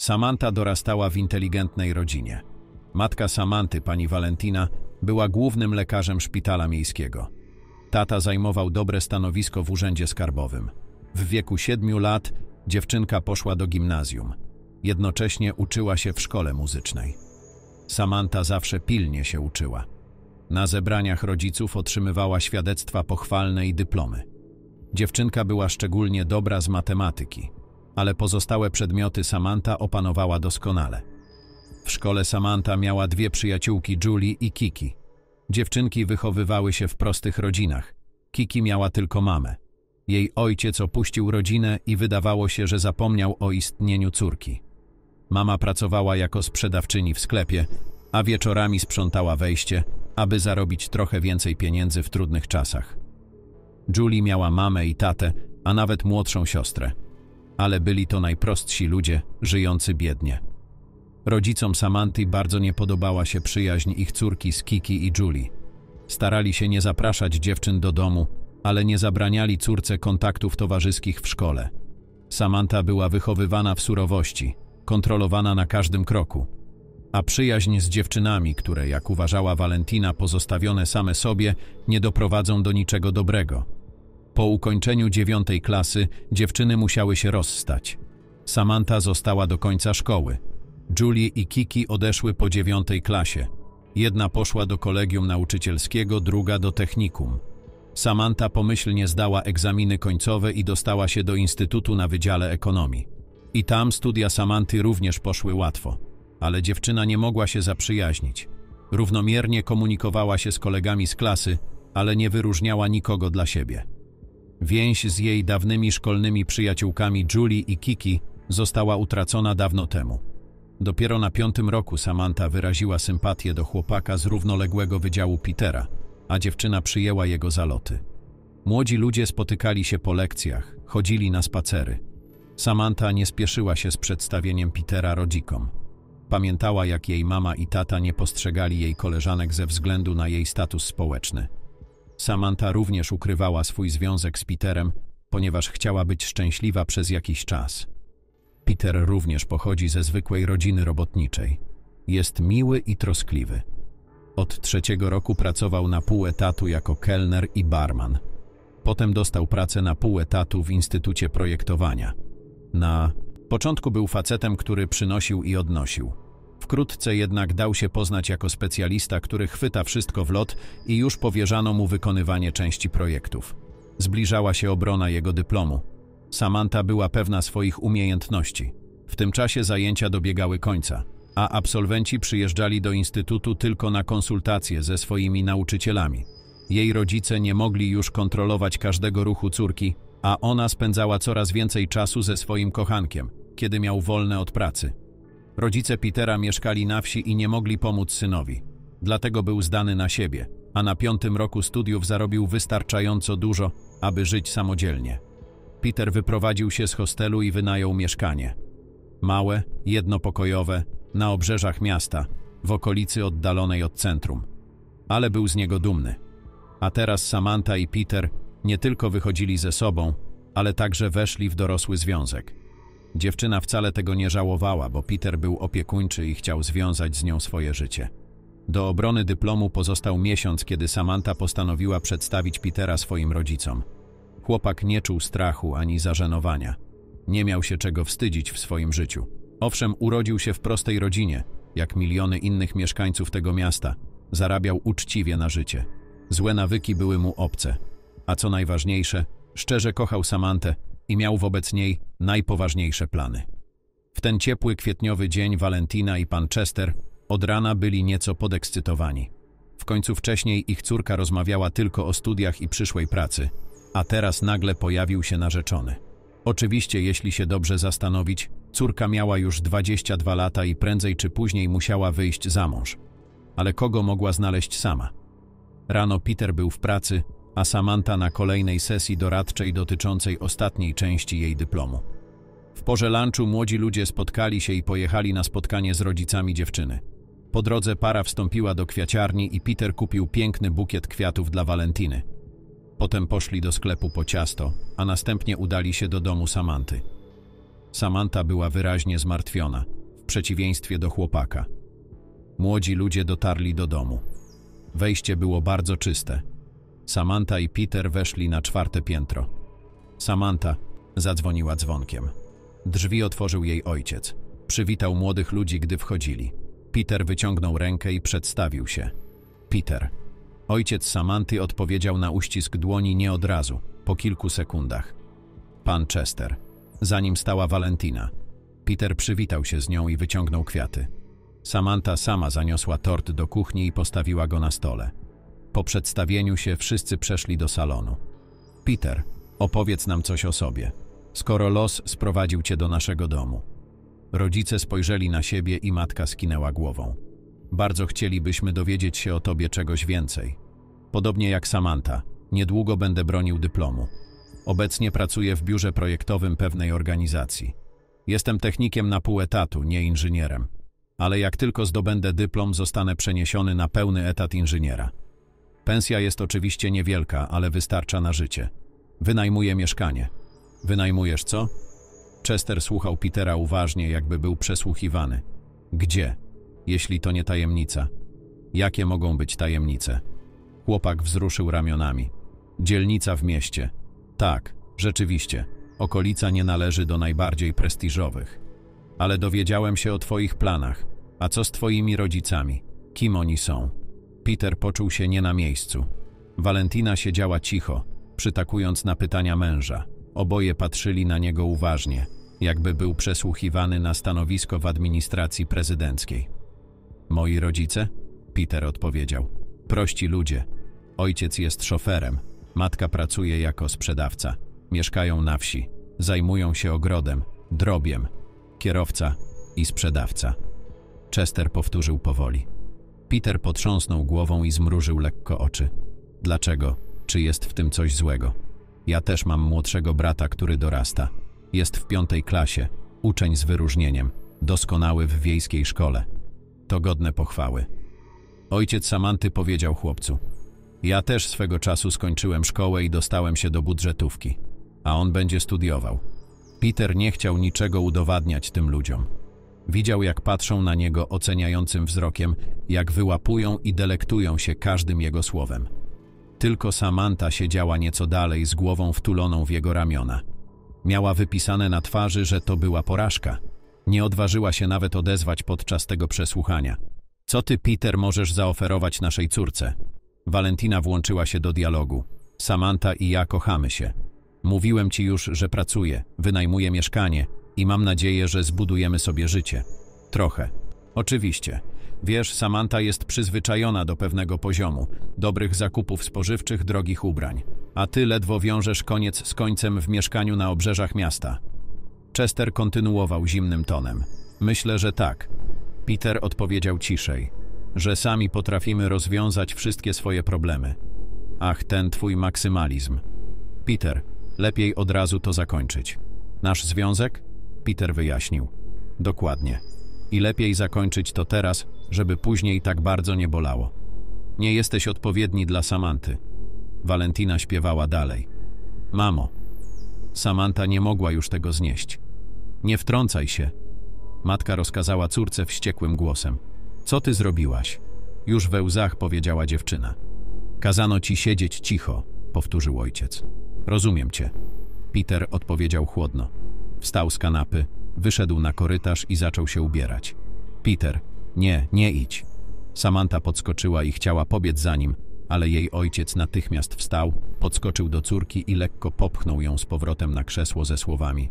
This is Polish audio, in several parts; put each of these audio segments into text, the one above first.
Samanta dorastała w inteligentnej rodzinie. Matka Samanty, pani Valentina, była głównym lekarzem szpitala miejskiego. Tata zajmował dobre stanowisko w urzędzie skarbowym. W wieku siedmiu lat dziewczynka poszła do gimnazjum. Jednocześnie uczyła się w szkole muzycznej. Samanta zawsze pilnie się uczyła. Na zebraniach rodziców otrzymywała świadectwa pochwalne i dyplomy. Dziewczynka była szczególnie dobra z matematyki – ale pozostałe przedmioty Samantha opanowała doskonale. W szkole Samantha miała dwie przyjaciółki Julie i Kiki. Dziewczynki wychowywały się w prostych rodzinach. Kiki miała tylko mamę. Jej ojciec opuścił rodzinę i wydawało się, że zapomniał o istnieniu córki. Mama pracowała jako sprzedawczyni w sklepie, a wieczorami sprzątała wejście, aby zarobić trochę więcej pieniędzy w trudnych czasach. Julie miała mamę i tatę, a nawet młodszą siostrę – ale byli to najprostsi ludzie, żyjący biednie. Rodzicom Samanty bardzo nie podobała się przyjaźń ich córki z Kiki i Julie. Starali się nie zapraszać dziewczyn do domu, ale nie zabraniali córce kontaktów towarzyskich w szkole. Samanta była wychowywana w surowości, kontrolowana na każdym kroku. A przyjaźń z dziewczynami, które, jak uważała Valentina, pozostawione same sobie, nie doprowadzą do niczego dobrego – po ukończeniu dziewiątej klasy dziewczyny musiały się rozstać. Samantha została do końca szkoły. Julie i Kiki odeszły po dziewiątej klasie. Jedna poszła do kolegium nauczycielskiego, druga do technikum. Samantha pomyślnie zdała egzaminy końcowe i dostała się do Instytutu na Wydziale Ekonomii. I tam studia Samanty również poszły łatwo, ale dziewczyna nie mogła się zaprzyjaźnić. Równomiernie komunikowała się z kolegami z klasy, ale nie wyróżniała nikogo dla siebie. Więź z jej dawnymi szkolnymi przyjaciółkami Julie i Kiki została utracona dawno temu. Dopiero na piątym roku Samantha wyraziła sympatię do chłopaka z równoległego wydziału Petera, a dziewczyna przyjęła jego zaloty. Młodzi ludzie spotykali się po lekcjach, chodzili na spacery. Samantha nie spieszyła się z przedstawieniem Petera rodzikom. Pamiętała, jak jej mama i tata nie postrzegali jej koleżanek ze względu na jej status społeczny. Samantha również ukrywała swój związek z Peterem, ponieważ chciała być szczęśliwa przez jakiś czas. Peter również pochodzi ze zwykłej rodziny robotniczej. Jest miły i troskliwy. Od trzeciego roku pracował na pół etatu jako kelner i barman. Potem dostał pracę na pół etatu w Instytucie Projektowania. Na początku był facetem, który przynosił i odnosił. Wkrótce jednak dał się poznać jako specjalista, który chwyta wszystko w lot i już powierzano mu wykonywanie części projektów. Zbliżała się obrona jego dyplomu. Samantha była pewna swoich umiejętności. W tym czasie zajęcia dobiegały końca, a absolwenci przyjeżdżali do instytutu tylko na konsultacje ze swoimi nauczycielami. Jej rodzice nie mogli już kontrolować każdego ruchu córki, a ona spędzała coraz więcej czasu ze swoim kochankiem, kiedy miał wolne od pracy. Rodzice Petera mieszkali na wsi i nie mogli pomóc synowi. Dlatego był zdany na siebie, a na piątym roku studiów zarobił wystarczająco dużo, aby żyć samodzielnie. Peter wyprowadził się z hostelu i wynajął mieszkanie. Małe, jednopokojowe, na obrzeżach miasta, w okolicy oddalonej od centrum. Ale był z niego dumny. A teraz Samantha i Peter nie tylko wychodzili ze sobą, ale także weszli w dorosły związek. Dziewczyna wcale tego nie żałowała, bo Peter był opiekuńczy i chciał związać z nią swoje życie. Do obrony dyplomu pozostał miesiąc, kiedy Samantha postanowiła przedstawić Petera swoim rodzicom. Chłopak nie czuł strachu ani zażenowania. Nie miał się czego wstydzić w swoim życiu. Owszem, urodził się w prostej rodzinie, jak miliony innych mieszkańców tego miasta. Zarabiał uczciwie na życie. Złe nawyki były mu obce. A co najważniejsze, szczerze kochał Samantę i miał wobec niej najpoważniejsze plany. W ten ciepły kwietniowy dzień Valentina i pan Chester od rana byli nieco podekscytowani. W końcu wcześniej ich córka rozmawiała tylko o studiach i przyszłej pracy, a teraz nagle pojawił się narzeczony. Oczywiście, jeśli się dobrze zastanowić, córka miała już 22 lata i prędzej czy później musiała wyjść za mąż. Ale kogo mogła znaleźć sama? Rano Peter był w pracy, a Samantha na kolejnej sesji doradczej dotyczącej ostatniej części jej dyplomu. W porze lunchu młodzi ludzie spotkali się i pojechali na spotkanie z rodzicami dziewczyny. Po drodze para wstąpiła do kwiaciarni i Peter kupił piękny bukiet kwiatów dla Walentiny. Potem poszli do sklepu po ciasto, a następnie udali się do domu Samanty. Samanta była wyraźnie zmartwiona, w przeciwieństwie do chłopaka. Młodzi ludzie dotarli do domu. Wejście było bardzo czyste, Samantha i Peter weszli na czwarte piętro. Samantha zadzwoniła dzwonkiem. Drzwi otworzył jej ojciec. Przywitał młodych ludzi, gdy wchodzili. Peter wyciągnął rękę i przedstawił się. Peter. Ojciec Samanty odpowiedział na uścisk dłoni nie od razu, po kilku sekundach. Pan Chester. Za nim stała Valentina. Peter przywitał się z nią i wyciągnął kwiaty. Samanta sama zaniosła tort do kuchni i postawiła go na stole. Po przedstawieniu się wszyscy przeszli do salonu. Peter, opowiedz nam coś o sobie, skoro los sprowadził cię do naszego domu. Rodzice spojrzeli na siebie i matka skinęła głową. Bardzo chcielibyśmy dowiedzieć się o tobie czegoś więcej. Podobnie jak Samantha, niedługo będę bronił dyplomu. Obecnie pracuję w biurze projektowym pewnej organizacji. Jestem technikiem na pół etatu, nie inżynierem. Ale jak tylko zdobędę dyplom, zostanę przeniesiony na pełny etat inżyniera. Pensja jest oczywiście niewielka, ale wystarcza na życie. Wynajmuję mieszkanie. Wynajmujesz co? Chester słuchał Petera uważnie, jakby był przesłuchiwany. Gdzie? Jeśli to nie tajemnica. Jakie mogą być tajemnice? Chłopak wzruszył ramionami. Dzielnica w mieście. Tak, rzeczywiście. Okolica nie należy do najbardziej prestiżowych. Ale dowiedziałem się o twoich planach. A co z twoimi rodzicami? Kim oni są? Peter poczuł się nie na miejscu. Valentina siedziała cicho, przytakując na pytania męża. Oboje patrzyli na niego uważnie, jakby był przesłuchiwany na stanowisko w administracji prezydenckiej. Moi rodzice? Peter odpowiedział. Prości ludzie. Ojciec jest szoferem, matka pracuje jako sprzedawca. Mieszkają na wsi, zajmują się ogrodem, drobiem, kierowca i sprzedawca. Chester powtórzył powoli. Peter potrząsnął głową i zmrużył lekko oczy. Dlaczego? Czy jest w tym coś złego? Ja też mam młodszego brata, który dorasta. Jest w piątej klasie, uczeń z wyróżnieniem, doskonały w wiejskiej szkole. To godne pochwały. Ojciec Samanty powiedział chłopcu. Ja też swego czasu skończyłem szkołę i dostałem się do budżetówki. A on będzie studiował. Peter nie chciał niczego udowadniać tym ludziom. Widział, jak patrzą na niego oceniającym wzrokiem, jak wyłapują i delektują się każdym jego słowem. Tylko Samantha siedziała nieco dalej z głową wtuloną w jego ramiona. Miała wypisane na twarzy, że to była porażka. Nie odważyła się nawet odezwać podczas tego przesłuchania. Co ty, Peter, możesz zaoferować naszej córce? Valentina włączyła się do dialogu. Samantha i ja kochamy się. Mówiłem ci już, że pracuję, wynajmuję mieszkanie, i mam nadzieję, że zbudujemy sobie życie. Trochę. Oczywiście. Wiesz, Samantha jest przyzwyczajona do pewnego poziomu, dobrych zakupów spożywczych, drogich ubrań. A ty ledwo wiążesz koniec z końcem w mieszkaniu na obrzeżach miasta. Chester kontynuował zimnym tonem. Myślę, że tak. Peter odpowiedział ciszej, że sami potrafimy rozwiązać wszystkie swoje problemy. Ach, ten twój maksymalizm. Peter, lepiej od razu to zakończyć. Nasz związek? Peter wyjaśnił. Dokładnie. I lepiej zakończyć to teraz, żeby później tak bardzo nie bolało. Nie jesteś odpowiedni dla Samanty. Walentina śpiewała dalej. Mamo. Samanta nie mogła już tego znieść. Nie wtrącaj się. Matka rozkazała córce wściekłym głosem. Co ty zrobiłaś? Już we łzach powiedziała dziewczyna. Kazano ci siedzieć cicho, powtórzył ojciec. Rozumiem cię. Peter odpowiedział chłodno. Wstał z kanapy, wyszedł na korytarz i zaczął się ubierać. Peter, nie, nie idź. Samantha podskoczyła i chciała pobiec za nim, ale jej ojciec natychmiast wstał, podskoczył do córki i lekko popchnął ją z powrotem na krzesło ze słowami.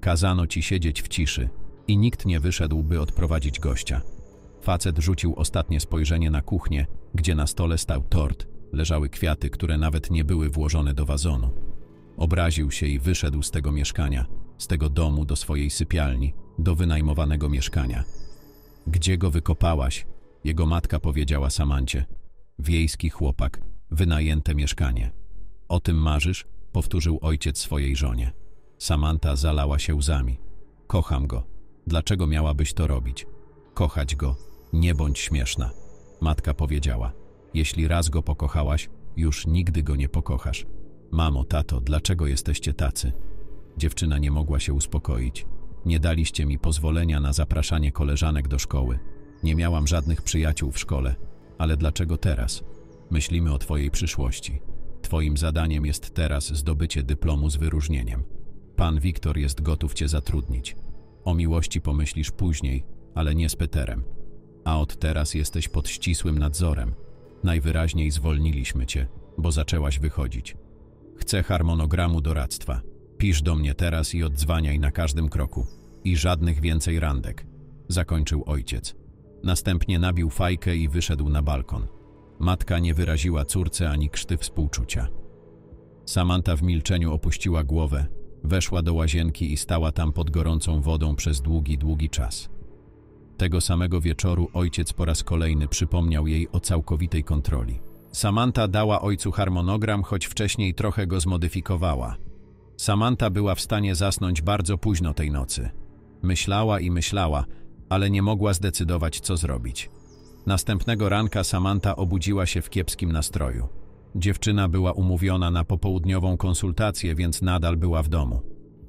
Kazano ci siedzieć w ciszy i nikt nie wyszedł, by odprowadzić gościa. Facet rzucił ostatnie spojrzenie na kuchnię, gdzie na stole stał tort, leżały kwiaty, które nawet nie były włożone do wazonu. Obraził się i wyszedł z tego mieszkania, z tego domu do swojej sypialni, do wynajmowanego mieszkania. Gdzie go wykopałaś? Jego matka powiedziała Samancie. Wiejski chłopak, wynajęte mieszkanie. O tym marzysz? Powtórzył ojciec swojej żonie. Samanta zalała się łzami. Kocham go. Dlaczego miałabyś to robić? Kochać go. Nie bądź śmieszna. Matka powiedziała. Jeśli raz go pokochałaś, już nigdy go nie pokochasz. Mamo, tato, dlaczego jesteście tacy? Dziewczyna nie mogła się uspokoić. Nie daliście mi pozwolenia na zapraszanie koleżanek do szkoły. Nie miałam żadnych przyjaciół w szkole. Ale dlaczego teraz? Myślimy o Twojej przyszłości. Twoim zadaniem jest teraz zdobycie dyplomu z wyróżnieniem. Pan Wiktor jest gotów Cię zatrudnić. O miłości pomyślisz później, ale nie z Peterem. A od teraz jesteś pod ścisłym nadzorem. Najwyraźniej zwolniliśmy Cię, bo zaczęłaś wychodzić. Chcę harmonogramu doradztwa. Pisz do mnie teraz i odzwaniaj na każdym kroku. I żadnych więcej randek, zakończył ojciec. Następnie nabił fajkę i wyszedł na balkon. Matka nie wyraziła córce ani krzty współczucia. Samanta w milczeniu opuściła głowę, weszła do łazienki i stała tam pod gorącą wodą przez długi, długi czas. Tego samego wieczoru ojciec po raz kolejny przypomniał jej o całkowitej kontroli. Samanta dała ojcu harmonogram, choć wcześniej trochę go zmodyfikowała. Samantha była w stanie zasnąć bardzo późno tej nocy. Myślała i myślała, ale nie mogła zdecydować, co zrobić. Następnego ranka Samantha obudziła się w kiepskim nastroju. Dziewczyna była umówiona na popołudniową konsultację, więc nadal była w domu.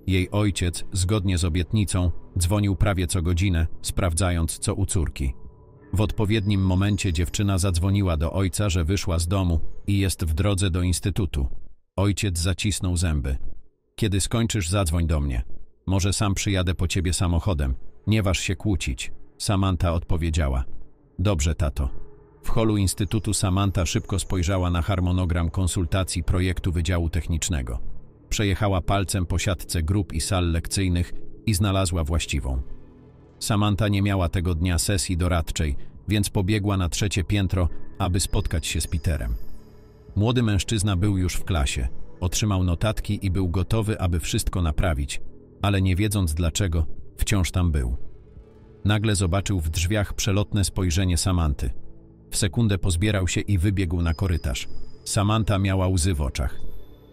Jej ojciec, zgodnie z obietnicą, dzwonił prawie co godzinę, sprawdzając co u córki. W odpowiednim momencie dziewczyna zadzwoniła do ojca, że wyszła z domu i jest w drodze do instytutu. Ojciec zacisnął zęby. Kiedy skończysz, zadzwoń do mnie. Może sam przyjadę po ciebie samochodem. Nie waż się kłócić. Samanta odpowiedziała. Dobrze, tato. W holu Instytutu Samanta szybko spojrzała na harmonogram konsultacji projektu Wydziału Technicznego. Przejechała palcem po siatce grup i sal lekcyjnych i znalazła właściwą. Samanta nie miała tego dnia sesji doradczej, więc pobiegła na trzecie piętro, aby spotkać się z Peterem. Młody mężczyzna był już w klasie – Otrzymał notatki i był gotowy, aby wszystko naprawić, ale nie wiedząc dlaczego, wciąż tam był. Nagle zobaczył w drzwiach przelotne spojrzenie Samanty. W sekundę pozbierał się i wybiegł na korytarz. Samanta miała łzy w oczach.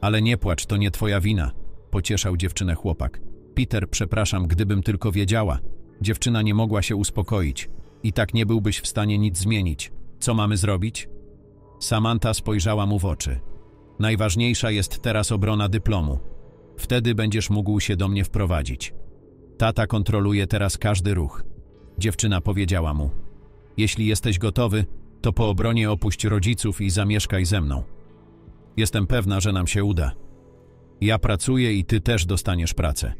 Ale nie płacz, to nie twoja wina, pocieszał dziewczynę chłopak. Peter, przepraszam, gdybym tylko wiedziała. Dziewczyna nie mogła się uspokoić. I tak nie byłbyś w stanie nic zmienić. Co mamy zrobić? Samanta spojrzała mu w oczy. Najważniejsza jest teraz obrona dyplomu. Wtedy będziesz mógł się do mnie wprowadzić. Tata kontroluje teraz każdy ruch. Dziewczyna powiedziała mu. Jeśli jesteś gotowy, to po obronie opuść rodziców i zamieszkaj ze mną. Jestem pewna, że nam się uda. Ja pracuję i ty też dostaniesz pracę.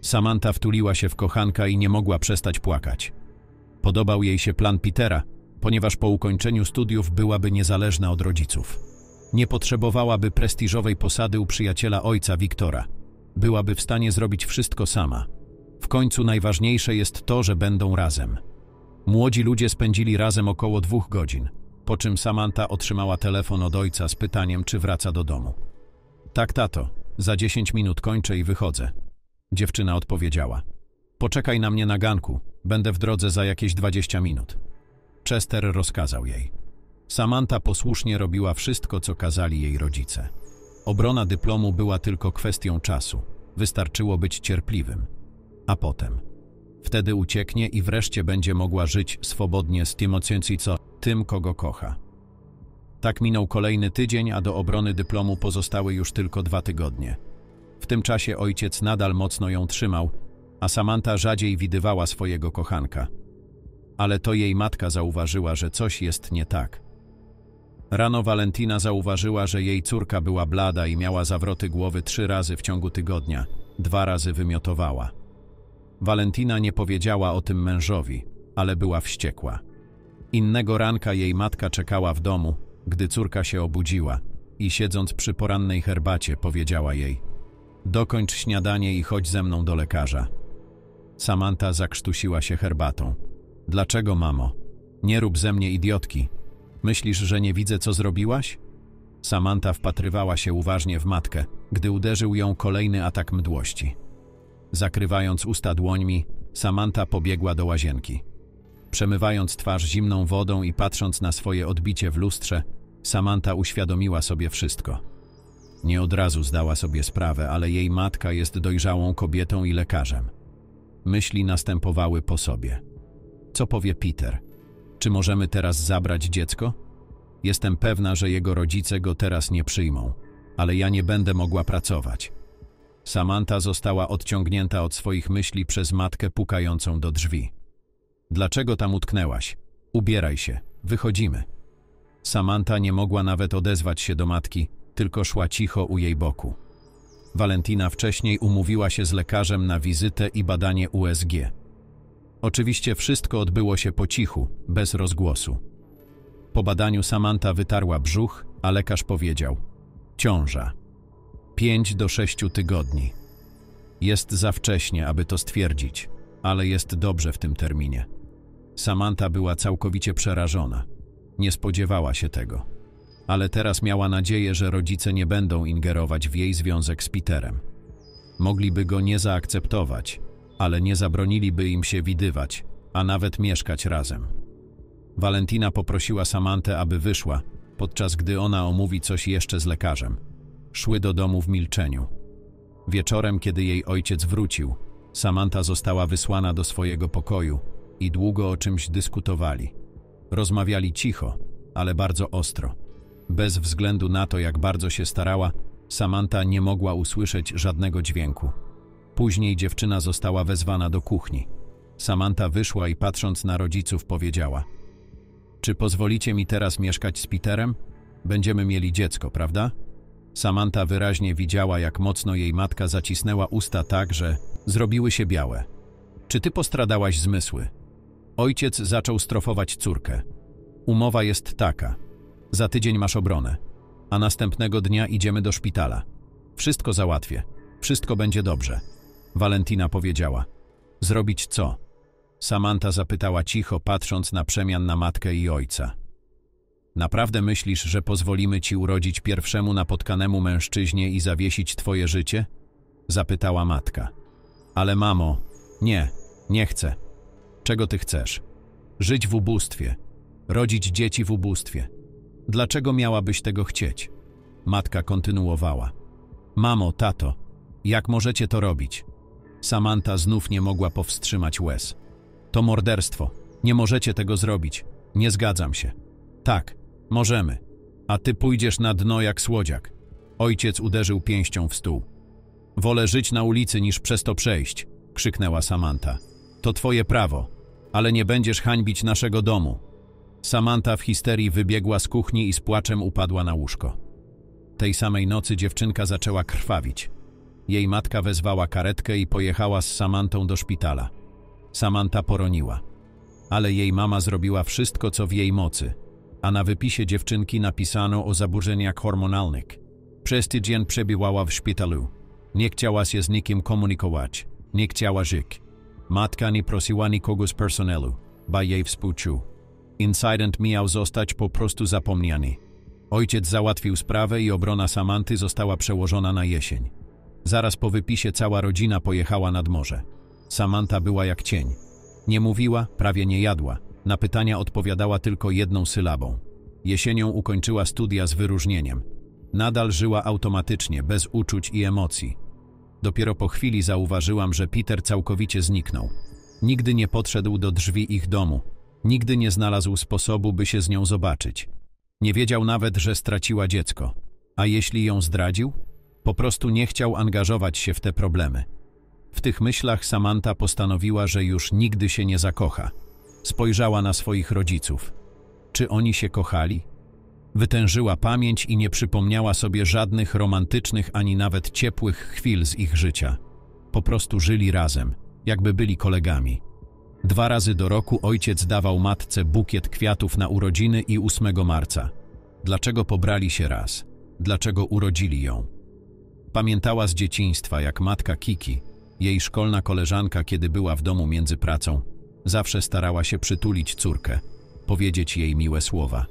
Samantha wtuliła się w kochanka i nie mogła przestać płakać. Podobał jej się plan Petera, ponieważ po ukończeniu studiów byłaby niezależna od rodziców nie potrzebowałaby prestiżowej posady u przyjaciela ojca Wiktora. Byłaby w stanie zrobić wszystko sama. W końcu najważniejsze jest to, że będą razem. Młodzi ludzie spędzili razem około dwóch godzin, po czym Samantha otrzymała telefon od ojca z pytaniem, czy wraca do domu. Tak, tato, za 10 minut kończę i wychodzę. Dziewczyna odpowiedziała. Poczekaj na mnie na ganku, będę w drodze za jakieś 20 minut. Chester rozkazał jej. Samantha posłusznie robiła wszystko, co kazali jej rodzice. Obrona dyplomu była tylko kwestią czasu. Wystarczyło być cierpliwym. A potem. Wtedy ucieknie i wreszcie będzie mogła żyć swobodnie z tym co tym, kogo kocha. Tak minął kolejny tydzień, a do obrony dyplomu pozostały już tylko dwa tygodnie. W tym czasie ojciec nadal mocno ją trzymał, a Samantha rzadziej widywała swojego kochanka. Ale to jej matka zauważyła, że coś jest nie tak – Rano Valentina zauważyła, że jej córka była blada i miała zawroty głowy trzy razy w ciągu tygodnia. Dwa razy wymiotowała. Valentina nie powiedziała o tym mężowi, ale była wściekła. Innego ranka jej matka czekała w domu, gdy córka się obudziła i siedząc przy porannej herbacie powiedziała jej Dokończ śniadanie i chodź ze mną do lekarza. Samanta zakrztusiła się herbatą. Dlaczego, mamo? Nie rób ze mnie idiotki, Myślisz, że nie widzę, co zrobiłaś? Samanta wpatrywała się uważnie w matkę, gdy uderzył ją kolejny atak mdłości. Zakrywając usta dłońmi, Samanta pobiegła do łazienki. Przemywając twarz zimną wodą i patrząc na swoje odbicie w lustrze, Samanta uświadomiła sobie wszystko. Nie od razu zdała sobie sprawę, ale jej matka jest dojrzałą kobietą i lekarzem. Myśli następowały po sobie. Co powie Peter? Czy możemy teraz zabrać dziecko? Jestem pewna, że jego rodzice go teraz nie przyjmą, ale ja nie będę mogła pracować. Samantha została odciągnięta od swoich myśli przez matkę pukającą do drzwi. Dlaczego tam utknęłaś? Ubieraj się, wychodzimy. Samantha nie mogła nawet odezwać się do matki, tylko szła cicho u jej boku. Valentina wcześniej umówiła się z lekarzem na wizytę i badanie USG. Oczywiście wszystko odbyło się po cichu, bez rozgłosu. Po badaniu Samanta wytarła brzuch, a lekarz powiedział: Ciąża. 5 do 6 tygodni. Jest za wcześnie, aby to stwierdzić, ale jest dobrze w tym terminie. Samanta była całkowicie przerażona. Nie spodziewała się tego. Ale teraz miała nadzieję, że rodzice nie będą ingerować w jej związek z Peterem. Mogliby go nie zaakceptować, ale nie zabroniliby im się widywać, a nawet mieszkać razem. Walentina poprosiła Samantę, aby wyszła, podczas gdy ona omówi coś jeszcze z lekarzem. Szły do domu w milczeniu. Wieczorem, kiedy jej ojciec wrócił, Samanta została wysłana do swojego pokoju i długo o czymś dyskutowali. Rozmawiali cicho, ale bardzo ostro. Bez względu na to, jak bardzo się starała, Samanta nie mogła usłyszeć żadnego dźwięku. Później dziewczyna została wezwana do kuchni. Samanta wyszła i patrząc na rodziców powiedziała: Czy pozwolicie mi teraz mieszkać z Peterem? Będziemy mieli dziecko, prawda? Samanta wyraźnie widziała, jak mocno jej matka zacisnęła usta tak, że zrobiły się białe. Czy ty postradałaś zmysły? Ojciec zaczął strofować córkę. Umowa jest taka. Za tydzień masz obronę, a następnego dnia idziemy do szpitala. Wszystko załatwię. Wszystko będzie dobrze. Valentina powiedziała. Zrobić co? Samanta zapytała cicho, patrząc na przemian na matkę i ojca. Naprawdę myślisz, że pozwolimy ci urodzić pierwszemu napotkanemu mężczyźnie i zawiesić twoje życie? Zapytała matka. Ale mamo, nie, nie chcę. Czego ty chcesz? Żyć w ubóstwie, rodzić dzieci w ubóstwie. Dlaczego miałabyś tego chcieć? Matka kontynuowała. Mamo, tato, jak możecie to robić? Samantha znów nie mogła powstrzymać łez. To morderstwo. Nie możecie tego zrobić. Nie zgadzam się. Tak, możemy. A ty pójdziesz na dno jak słodziak. Ojciec uderzył pięścią w stół. Wolę żyć na ulicy niż przez to przejść, krzyknęła Samantha. To twoje prawo, ale nie będziesz hańbić naszego domu. Samantha w histerii wybiegła z kuchni i z płaczem upadła na łóżko. Tej samej nocy dziewczynka zaczęła krwawić. Jej matka wezwała karetkę i pojechała z Samantą do szpitala. Samanta poroniła. Ale jej mama zrobiła wszystko, co w jej mocy, a na wypisie dziewczynki napisano o zaburzeniach hormonalnych. Przez tydzień przebyłała w szpitalu. Nie chciała się z nikim komunikować, nie chciała żyć. Matka nie prosiła nikogo z personelu, ba jej współczuł. Incident miał zostać po prostu zapomniany. Ojciec załatwił sprawę i obrona Samanty została przełożona na jesień. Zaraz po wypisie cała rodzina pojechała nad morze. Samanta była jak cień. Nie mówiła, prawie nie jadła. Na pytania odpowiadała tylko jedną sylabą. Jesienią ukończyła studia z wyróżnieniem. Nadal żyła automatycznie, bez uczuć i emocji. Dopiero po chwili zauważyłam, że Peter całkowicie zniknął. Nigdy nie podszedł do drzwi ich domu. Nigdy nie znalazł sposobu, by się z nią zobaczyć. Nie wiedział nawet, że straciła dziecko. A jeśli ją zdradził? Po prostu nie chciał angażować się w te problemy. W tych myślach Samantha postanowiła, że już nigdy się nie zakocha. Spojrzała na swoich rodziców. Czy oni się kochali? Wytężyła pamięć i nie przypomniała sobie żadnych romantycznych ani nawet ciepłych chwil z ich życia. Po prostu żyli razem, jakby byli kolegami. Dwa razy do roku ojciec dawał matce bukiet kwiatów na urodziny i 8 marca. Dlaczego pobrali się raz? Dlaczego urodzili ją? Pamiętała z dzieciństwa, jak matka Kiki, jej szkolna koleżanka, kiedy była w domu między pracą, zawsze starała się przytulić córkę, powiedzieć jej miłe słowa.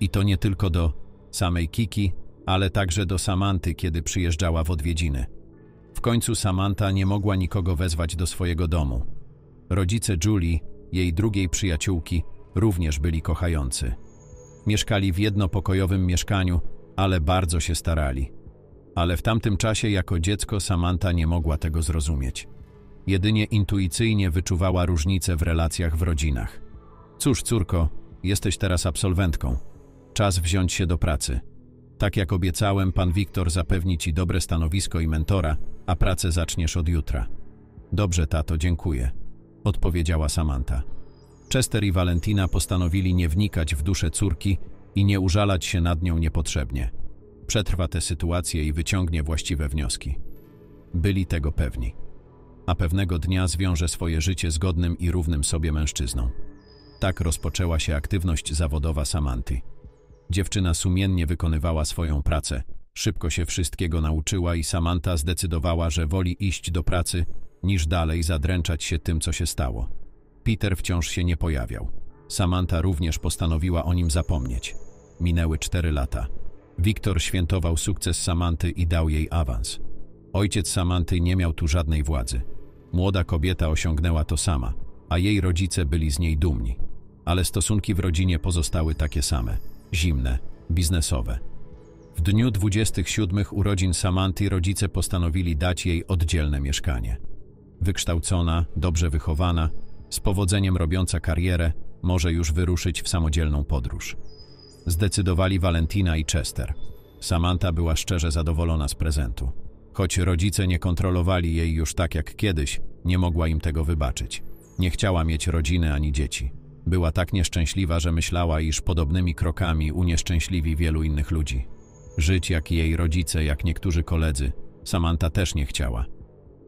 I to nie tylko do samej Kiki, ale także do Samanty, kiedy przyjeżdżała w odwiedziny. W końcu Samanta nie mogła nikogo wezwać do swojego domu. Rodzice Julie, jej drugiej przyjaciółki, również byli kochający. Mieszkali w jednopokojowym mieszkaniu, ale bardzo się starali. Ale w tamtym czasie jako dziecko Samantha nie mogła tego zrozumieć. Jedynie intuicyjnie wyczuwała różnice w relacjach w rodzinach. Cóż, córko, jesteś teraz absolwentką. Czas wziąć się do pracy. Tak jak obiecałem, pan Wiktor zapewni ci dobre stanowisko i mentora, a pracę zaczniesz od jutra. Dobrze, tato, dziękuję, odpowiedziała Samantha. Chester i Valentina postanowili nie wnikać w duszę córki i nie użalać się nad nią niepotrzebnie przetrwa tę sytuację i wyciągnie właściwe wnioski. Byli tego pewni. A pewnego dnia zwiąże swoje życie z godnym i równym sobie mężczyzną. Tak rozpoczęła się aktywność zawodowa Samanty. Dziewczyna sumiennie wykonywała swoją pracę, szybko się wszystkiego nauczyła i Samanta zdecydowała, że woli iść do pracy, niż dalej zadręczać się tym, co się stało. Peter wciąż się nie pojawiał. Samanta również postanowiła o nim zapomnieć. Minęły cztery lata. Wiktor świętował sukces Samanty i dał jej awans. Ojciec Samanty nie miał tu żadnej władzy. Młoda kobieta osiągnęła to sama, a jej rodzice byli z niej dumni. Ale stosunki w rodzinie pozostały takie same, zimne, biznesowe. W dniu 27 urodzin Samanty rodzice postanowili dać jej oddzielne mieszkanie. Wykształcona, dobrze wychowana, z powodzeniem robiąca karierę, może już wyruszyć w samodzielną podróż zdecydowali Valentina i Chester. Samantha była szczerze zadowolona z prezentu. Choć rodzice nie kontrolowali jej już tak jak kiedyś, nie mogła im tego wybaczyć. Nie chciała mieć rodziny ani dzieci. Była tak nieszczęśliwa, że myślała, iż podobnymi krokami unieszczęśliwi wielu innych ludzi. Żyć jak jej rodzice, jak niektórzy koledzy, Samantha też nie chciała.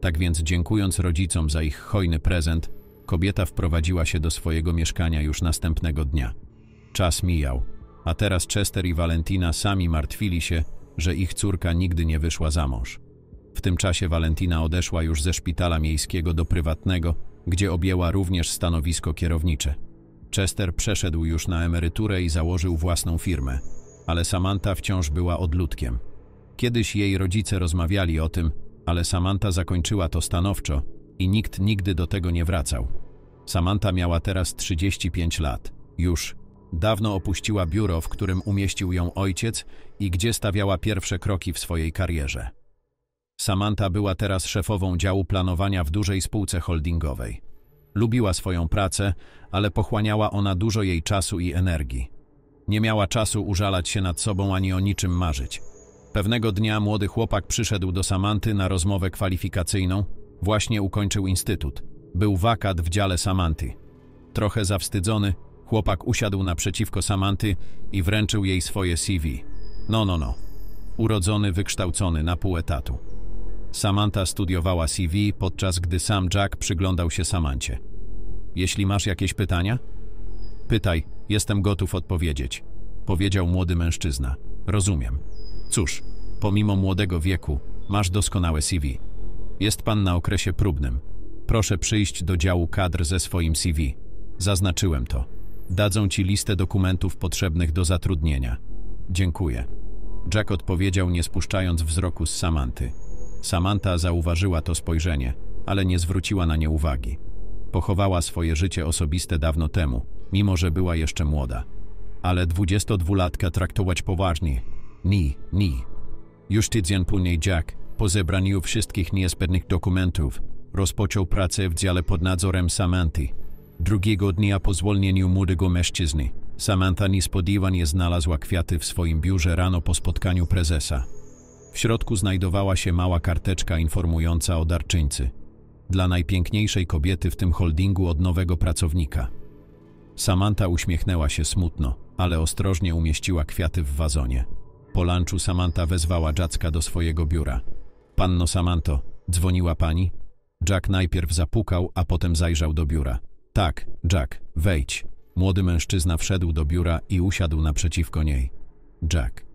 Tak więc dziękując rodzicom za ich hojny prezent, kobieta wprowadziła się do swojego mieszkania już następnego dnia. Czas mijał, a teraz Chester i Valentina sami martwili się, że ich córka nigdy nie wyszła za mąż. W tym czasie Valentina odeszła już ze szpitala miejskiego do prywatnego, gdzie objęła również stanowisko kierownicze. Chester przeszedł już na emeryturę i założył własną firmę, ale Samantha wciąż była odludkiem. Kiedyś jej rodzice rozmawiali o tym, ale Samantha zakończyła to stanowczo i nikt nigdy do tego nie wracał. Samantha miała teraz 35 lat, już Dawno opuściła biuro, w którym umieścił ją ojciec i gdzie stawiała pierwsze kroki w swojej karierze. Samantha była teraz szefową działu planowania w dużej spółce holdingowej. Lubiła swoją pracę, ale pochłaniała ona dużo jej czasu i energii. Nie miała czasu użalać się nad sobą ani o niczym marzyć. Pewnego dnia młody chłopak przyszedł do Samanty na rozmowę kwalifikacyjną. Właśnie ukończył instytut. Był wakat w dziale Samanty. Trochę zawstydzony, Chłopak usiadł naprzeciwko Samanty i wręczył jej swoje CV. No, no, no. Urodzony, wykształcony, na pół etatu. Samanta studiowała CV, podczas gdy sam Jack przyglądał się Samancie. Jeśli masz jakieś pytania? Pytaj, jestem gotów odpowiedzieć, powiedział młody mężczyzna. Rozumiem. Cóż, pomimo młodego wieku, masz doskonałe CV. Jest pan na okresie próbnym. Proszę przyjść do działu kadr ze swoim CV. Zaznaczyłem to. Dadzą ci listę dokumentów potrzebnych do zatrudnienia. Dziękuję. Jack odpowiedział, nie spuszczając wzroku z Samanty. Samanta zauważyła to spojrzenie, ale nie zwróciła na nie uwagi. Pochowała swoje życie osobiste dawno temu, mimo że była jeszcze młoda. Ale 22-latka traktować poważnie. Ni, ni. Już tydzień później Jack, po zebraniu wszystkich niezbędnych dokumentów, rozpoczął pracę w dziale pod nadzorem Samanty. Drugiego dnia po zwolnieniu młodego mężczyzny, Samantha niespodziewanie znalazła kwiaty w swoim biurze rano po spotkaniu prezesa. W środku znajdowała się mała karteczka informująca o darczyńcy. Dla najpiękniejszej kobiety w tym holdingu od nowego pracownika. Samantha uśmiechnęła się smutno, ale ostrożnie umieściła kwiaty w wazonie. Po lunchu Samantha wezwała Jacka do swojego biura. Panno Samanto, dzwoniła pani? Jack najpierw zapukał, a potem zajrzał do biura. Tak, Jack, wejdź. Młody mężczyzna wszedł do biura i usiadł naprzeciwko niej. Jack,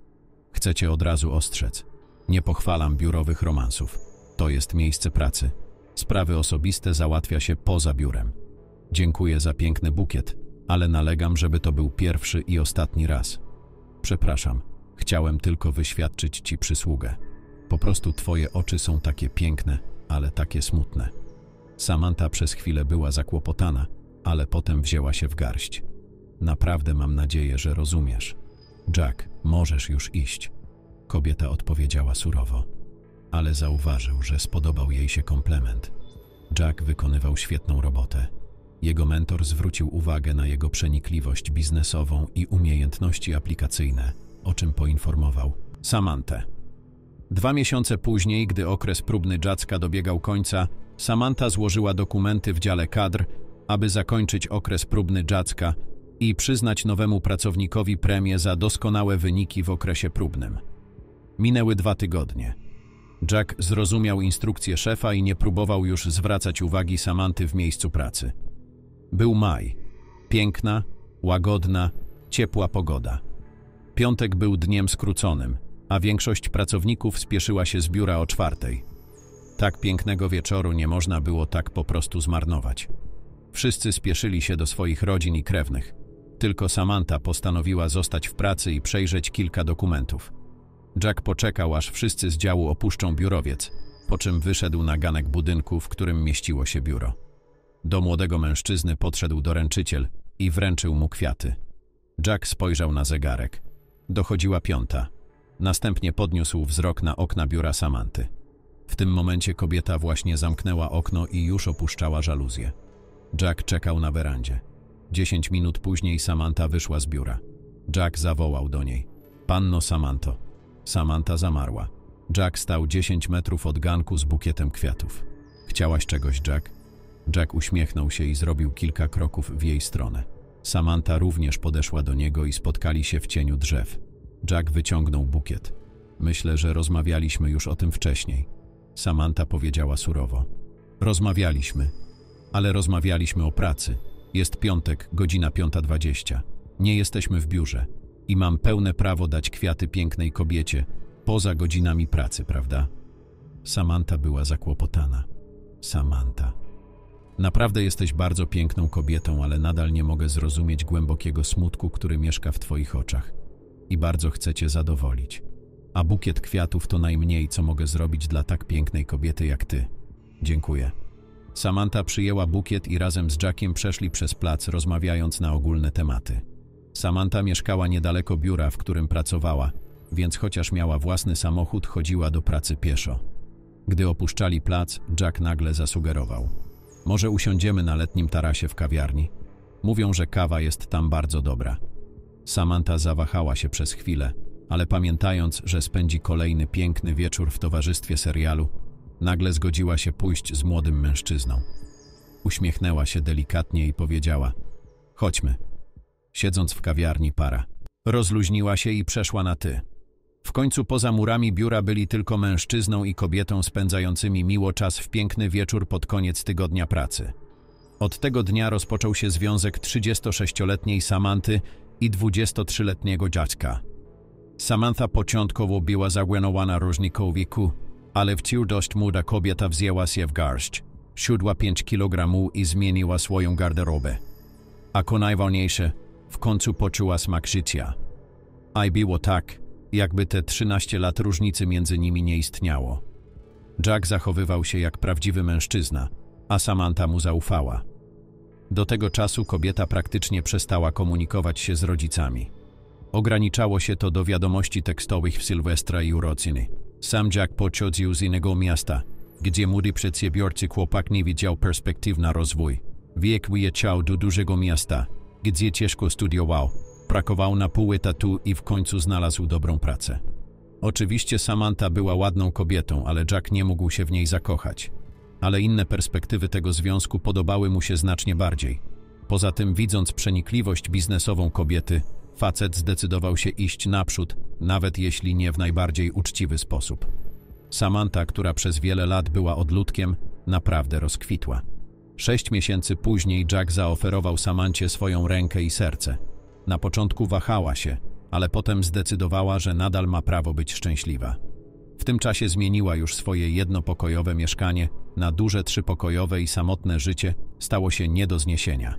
chcę cię od razu ostrzec. Nie pochwalam biurowych romansów. To jest miejsce pracy. Sprawy osobiste załatwia się poza biurem. Dziękuję za piękny bukiet, ale nalegam, żeby to był pierwszy i ostatni raz. Przepraszam, chciałem tylko wyświadczyć ci przysługę. Po prostu twoje oczy są takie piękne, ale takie smutne. Samantha przez chwilę była zakłopotana, ale potem wzięła się w garść. Naprawdę mam nadzieję, że rozumiesz. Jack, możesz już iść. Kobieta odpowiedziała surowo, ale zauważył, że spodobał jej się komplement. Jack wykonywał świetną robotę. Jego mentor zwrócił uwagę na jego przenikliwość biznesową i umiejętności aplikacyjne, o czym poinformował Samantę. Dwa miesiące później, gdy okres próbny Jacka dobiegał końca, Samantha złożyła dokumenty w dziale kadr, aby zakończyć okres próbny Jacka i przyznać nowemu pracownikowi premię za doskonałe wyniki w okresie próbnym. Minęły dwa tygodnie. Jack zrozumiał instrukcję szefa i nie próbował już zwracać uwagi Samanty w miejscu pracy. Był maj. Piękna, łagodna, ciepła pogoda. Piątek był dniem skróconym – a większość pracowników spieszyła się z biura o czwartej. Tak pięknego wieczoru nie można było tak po prostu zmarnować. Wszyscy spieszyli się do swoich rodzin i krewnych. Tylko Samantha postanowiła zostać w pracy i przejrzeć kilka dokumentów. Jack poczekał, aż wszyscy z działu opuszczą biurowiec, po czym wyszedł na ganek budynku, w którym mieściło się biuro. Do młodego mężczyzny podszedł doręczyciel i wręczył mu kwiaty. Jack spojrzał na zegarek. Dochodziła piąta. Następnie podniósł wzrok na okna biura Samanty. W tym momencie kobieta właśnie zamknęła okno i już opuszczała żaluzję. Jack czekał na werandzie. Dziesięć minut później Samanta wyszła z biura. Jack zawołał do niej. Panno Samanto. Samanta zamarła. Jack stał dziesięć metrów od ganku z bukietem kwiatów. Chciałaś czegoś, Jack? Jack uśmiechnął się i zrobił kilka kroków w jej stronę. Samanta również podeszła do niego i spotkali się w cieniu drzew. Jack wyciągnął bukiet. Myślę, że rozmawialiśmy już o tym wcześniej. Samantha powiedziała surowo. Rozmawialiśmy, ale rozmawialiśmy o pracy. Jest piątek, godzina 5.20. Nie jesteśmy w biurze i mam pełne prawo dać kwiaty pięknej kobiecie poza godzinami pracy, prawda? Samantha była zakłopotana. Samantha. Naprawdę jesteś bardzo piękną kobietą, ale nadal nie mogę zrozumieć głębokiego smutku, który mieszka w Twoich oczach i bardzo chcę Cię zadowolić. A bukiet kwiatów to najmniej, co mogę zrobić dla tak pięknej kobiety jak Ty. Dziękuję. Samantha przyjęła bukiet i razem z Jackiem przeszli przez plac, rozmawiając na ogólne tematy. Samantha mieszkała niedaleko biura, w którym pracowała, więc chociaż miała własny samochód, chodziła do pracy pieszo. Gdy opuszczali plac, Jack nagle zasugerował. Może usiądziemy na letnim tarasie w kawiarni? Mówią, że kawa jest tam bardzo dobra. Samantha zawahała się przez chwilę, ale pamiętając, że spędzi kolejny piękny wieczór w towarzystwie serialu, nagle zgodziła się pójść z młodym mężczyzną. Uśmiechnęła się delikatnie i powiedziała: Chodźmy. Siedząc w kawiarni para, rozluźniła się i przeszła na ty. W końcu poza murami biura byli tylko mężczyzną i kobietą spędzającymi miło czas w piękny wieczór pod koniec tygodnia pracy. Od tego dnia rozpoczął się związek 36-letniej Samanty i 23-letniego dziadka. Samantha początkowo była zagłenowana różniką wieku, ale wciąż dość młoda kobieta wzięła się w garść, siódła 5 kg i zmieniła swoją garderobę. co najważniejsze, w końcu poczuła smak życia. A było tak, jakby te 13 lat różnicy między nimi nie istniało. Jack zachowywał się jak prawdziwy mężczyzna, a Samantha mu zaufała. Do tego czasu kobieta praktycznie przestała komunikować się z rodzicami. Ograniczało się to do wiadomości tekstowych w Sylwestra i urodziny. Sam Jack pochodził z innego miasta, gdzie młody przedsiębiorcy chłopak nie widział perspektyw na rozwój. Wiek wyjechał do dużego miasta, gdzie ciężko studiował, prakował na pół etatu i w końcu znalazł dobrą pracę. Oczywiście Samantha była ładną kobietą, ale Jack nie mógł się w niej zakochać ale inne perspektywy tego związku podobały mu się znacznie bardziej. Poza tym, widząc przenikliwość biznesową kobiety, facet zdecydował się iść naprzód, nawet jeśli nie w najbardziej uczciwy sposób. Samantha, która przez wiele lat była odludkiem, naprawdę rozkwitła. Sześć miesięcy później Jack zaoferował Samancie swoją rękę i serce. Na początku wahała się, ale potem zdecydowała, że nadal ma prawo być szczęśliwa. W tym czasie zmieniła już swoje jednopokojowe mieszkanie na duże trzypokojowe i samotne życie stało się nie do zniesienia.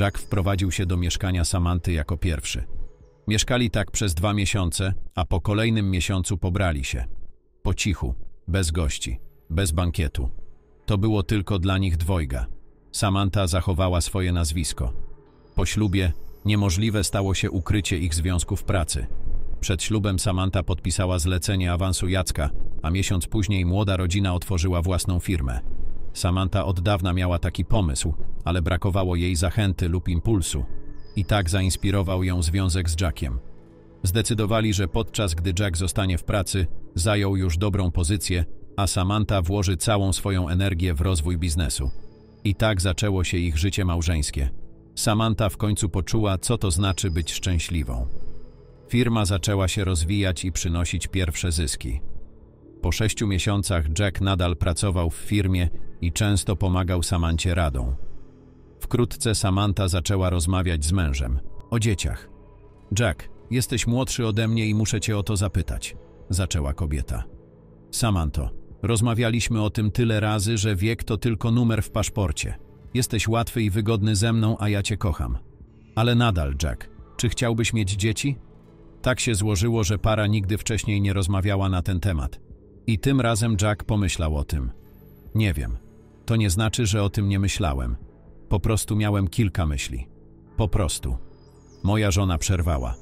Jack wprowadził się do mieszkania Samanty jako pierwszy. Mieszkali tak przez dwa miesiące, a po kolejnym miesiącu pobrali się. Po cichu, bez gości, bez bankietu. To było tylko dla nich dwojga. Samanta zachowała swoje nazwisko. Po ślubie niemożliwe stało się ukrycie ich związków pracy – przed ślubem Samanta podpisała zlecenie awansu Jacka, a miesiąc później młoda rodzina otworzyła własną firmę. Samanta od dawna miała taki pomysł, ale brakowało jej zachęty lub impulsu. I tak zainspirował ją związek z Jackiem. Zdecydowali, że podczas gdy Jack zostanie w pracy, zajął już dobrą pozycję, a Samanta włoży całą swoją energię w rozwój biznesu. I tak zaczęło się ich życie małżeńskie. Samanta w końcu poczuła, co to znaczy być szczęśliwą. Firma zaczęła się rozwijać i przynosić pierwsze zyski. Po sześciu miesiącach Jack nadal pracował w firmie i często pomagał Samancie radą. Wkrótce Samanta zaczęła rozmawiać z mężem o dzieciach. Jack, jesteś młodszy ode mnie i muszę cię o to zapytać, zaczęła kobieta. Samanto, rozmawialiśmy o tym tyle razy, że wiek to tylko numer w paszporcie. Jesteś łatwy i wygodny ze mną, a ja cię kocham. Ale nadal, Jack, czy chciałbyś mieć dzieci? Tak się złożyło, że para nigdy wcześniej nie rozmawiała na ten temat. I tym razem Jack pomyślał o tym. Nie wiem. To nie znaczy, że o tym nie myślałem. Po prostu miałem kilka myśli. Po prostu. Moja żona przerwała.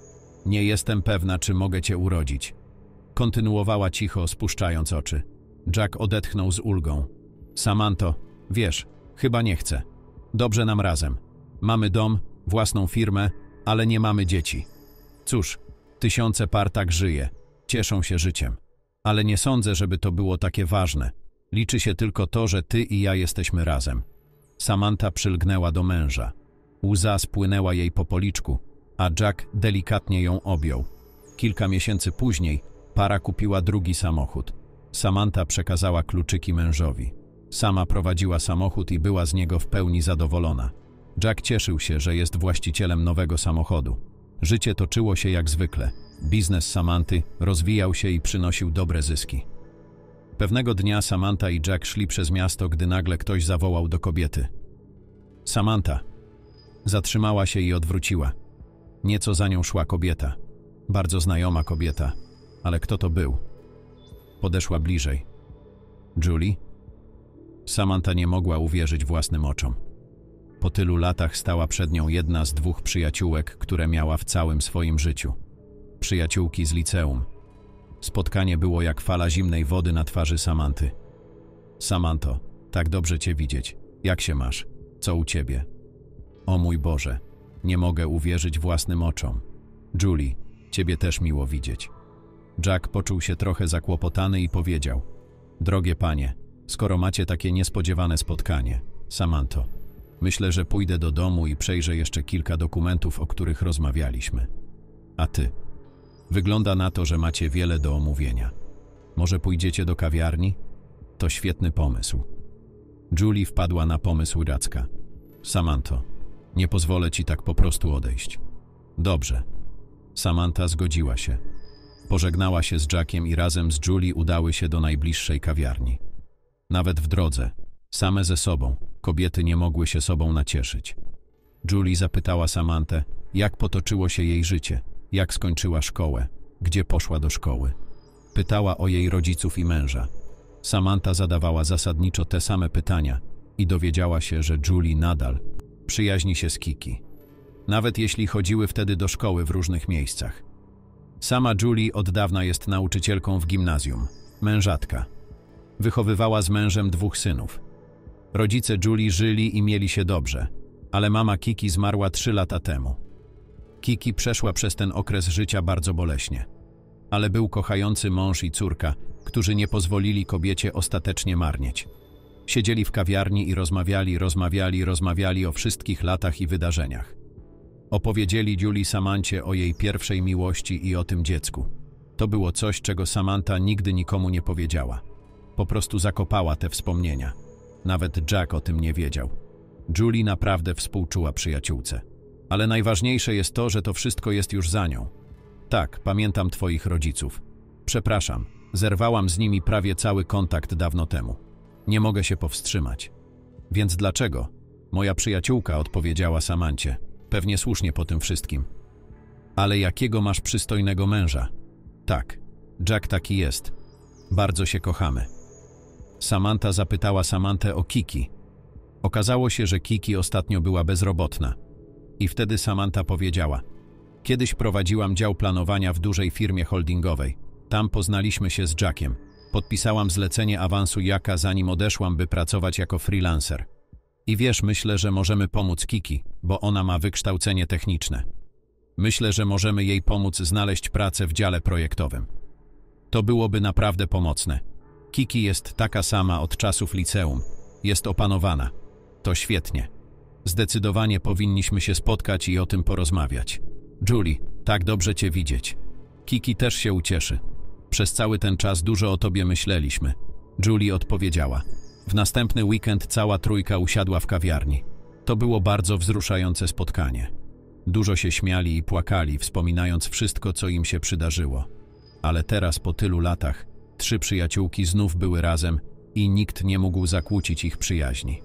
Nie jestem pewna, czy mogę cię urodzić. Kontynuowała cicho, spuszczając oczy. Jack odetchnął z ulgą. Samanto, wiesz, chyba nie chcę. Dobrze nam razem. Mamy dom, własną firmę, ale nie mamy dzieci. Cóż, Tysiące par tak żyje, cieszą się życiem. Ale nie sądzę, żeby to było takie ważne. Liczy się tylko to, że ty i ja jesteśmy razem. Samantha przylgnęła do męża. Łza spłynęła jej po policzku, a Jack delikatnie ją objął. Kilka miesięcy później para kupiła drugi samochód. Samantha przekazała kluczyki mężowi. Sama prowadziła samochód i była z niego w pełni zadowolona. Jack cieszył się, że jest właścicielem nowego samochodu. Życie toczyło się jak zwykle. Biznes Samanty rozwijał się i przynosił dobre zyski. Pewnego dnia Samantha i Jack szli przez miasto, gdy nagle ktoś zawołał do kobiety. Samantha. Zatrzymała się i odwróciła. Nieco za nią szła kobieta. Bardzo znajoma kobieta. Ale kto to był? Podeszła bliżej. Julie? Samantha nie mogła uwierzyć własnym oczom. Po tylu latach stała przed nią jedna z dwóch przyjaciółek, które miała w całym swoim życiu. Przyjaciółki z liceum. Spotkanie było jak fala zimnej wody na twarzy Samanty. Samanto, tak dobrze cię widzieć. Jak się masz? Co u ciebie? O mój Boże, nie mogę uwierzyć własnym oczom. Julie, ciebie też miło widzieć. Jack poczuł się trochę zakłopotany i powiedział: Drogie panie, skoro macie takie niespodziewane spotkanie, Samanto, Myślę, że pójdę do domu i przejrzę jeszcze kilka dokumentów, o których rozmawialiśmy. A ty? Wygląda na to, że macie wiele do omówienia. Może pójdziecie do kawiarni? To świetny pomysł. Julie wpadła na pomysł Racka. Samanto, nie pozwolę ci tak po prostu odejść. Dobrze. Samantha zgodziła się. Pożegnała się z Jackiem i razem z Julie udały się do najbliższej kawiarni. Nawet w drodze, same ze sobą, Kobiety nie mogły się sobą nacieszyć. Julie zapytała Samantę, jak potoczyło się jej życie, jak skończyła szkołę, gdzie poszła do szkoły. Pytała o jej rodziców i męża. Samantha zadawała zasadniczo te same pytania i dowiedziała się, że Julie nadal przyjaźni się z Kiki. Nawet jeśli chodziły wtedy do szkoły w różnych miejscach. Sama Julie od dawna jest nauczycielką w gimnazjum, mężatka. Wychowywała z mężem dwóch synów – Rodzice Julii żyli i mieli się dobrze, ale mama Kiki zmarła trzy lata temu. Kiki przeszła przez ten okres życia bardzo boleśnie, ale był kochający mąż i córka, którzy nie pozwolili kobiecie ostatecznie marnieć. Siedzieli w kawiarni i rozmawiali, rozmawiali, rozmawiali o wszystkich latach i wydarzeniach. Opowiedzieli Julii Samancie o jej pierwszej miłości i o tym dziecku. To było coś, czego Samanta nigdy nikomu nie powiedziała. Po prostu zakopała te wspomnienia. Nawet Jack o tym nie wiedział. Julie naprawdę współczuła przyjaciółce. Ale najważniejsze jest to, że to wszystko jest już za nią. Tak, pamiętam twoich rodziców. Przepraszam, zerwałam z nimi prawie cały kontakt dawno temu. Nie mogę się powstrzymać. Więc dlaczego? Moja przyjaciółka odpowiedziała Samancie. Pewnie słusznie po tym wszystkim. Ale jakiego masz przystojnego męża? Tak, Jack taki jest. Bardzo się kochamy. Samantha zapytała Samantę o Kiki. Okazało się, że Kiki ostatnio była bezrobotna. I wtedy Samantha powiedziała: Kiedyś prowadziłam dział planowania w dużej firmie holdingowej. Tam poznaliśmy się z Jackiem. Podpisałam zlecenie awansu Jaka, zanim odeszłam, by pracować jako freelancer. I wiesz, myślę, że możemy pomóc Kiki, bo ona ma wykształcenie techniczne. Myślę, że możemy jej pomóc znaleźć pracę w dziale projektowym. To byłoby naprawdę pomocne. Kiki jest taka sama od czasów liceum. Jest opanowana. To świetnie. Zdecydowanie powinniśmy się spotkać i o tym porozmawiać. Julie, tak dobrze cię widzieć. Kiki też się ucieszy. Przez cały ten czas dużo o tobie myśleliśmy. Julie odpowiedziała. W następny weekend cała trójka usiadła w kawiarni. To było bardzo wzruszające spotkanie. Dużo się śmiali i płakali, wspominając wszystko, co im się przydarzyło. Ale teraz, po tylu latach, Trzy przyjaciółki znów były razem i nikt nie mógł zakłócić ich przyjaźni.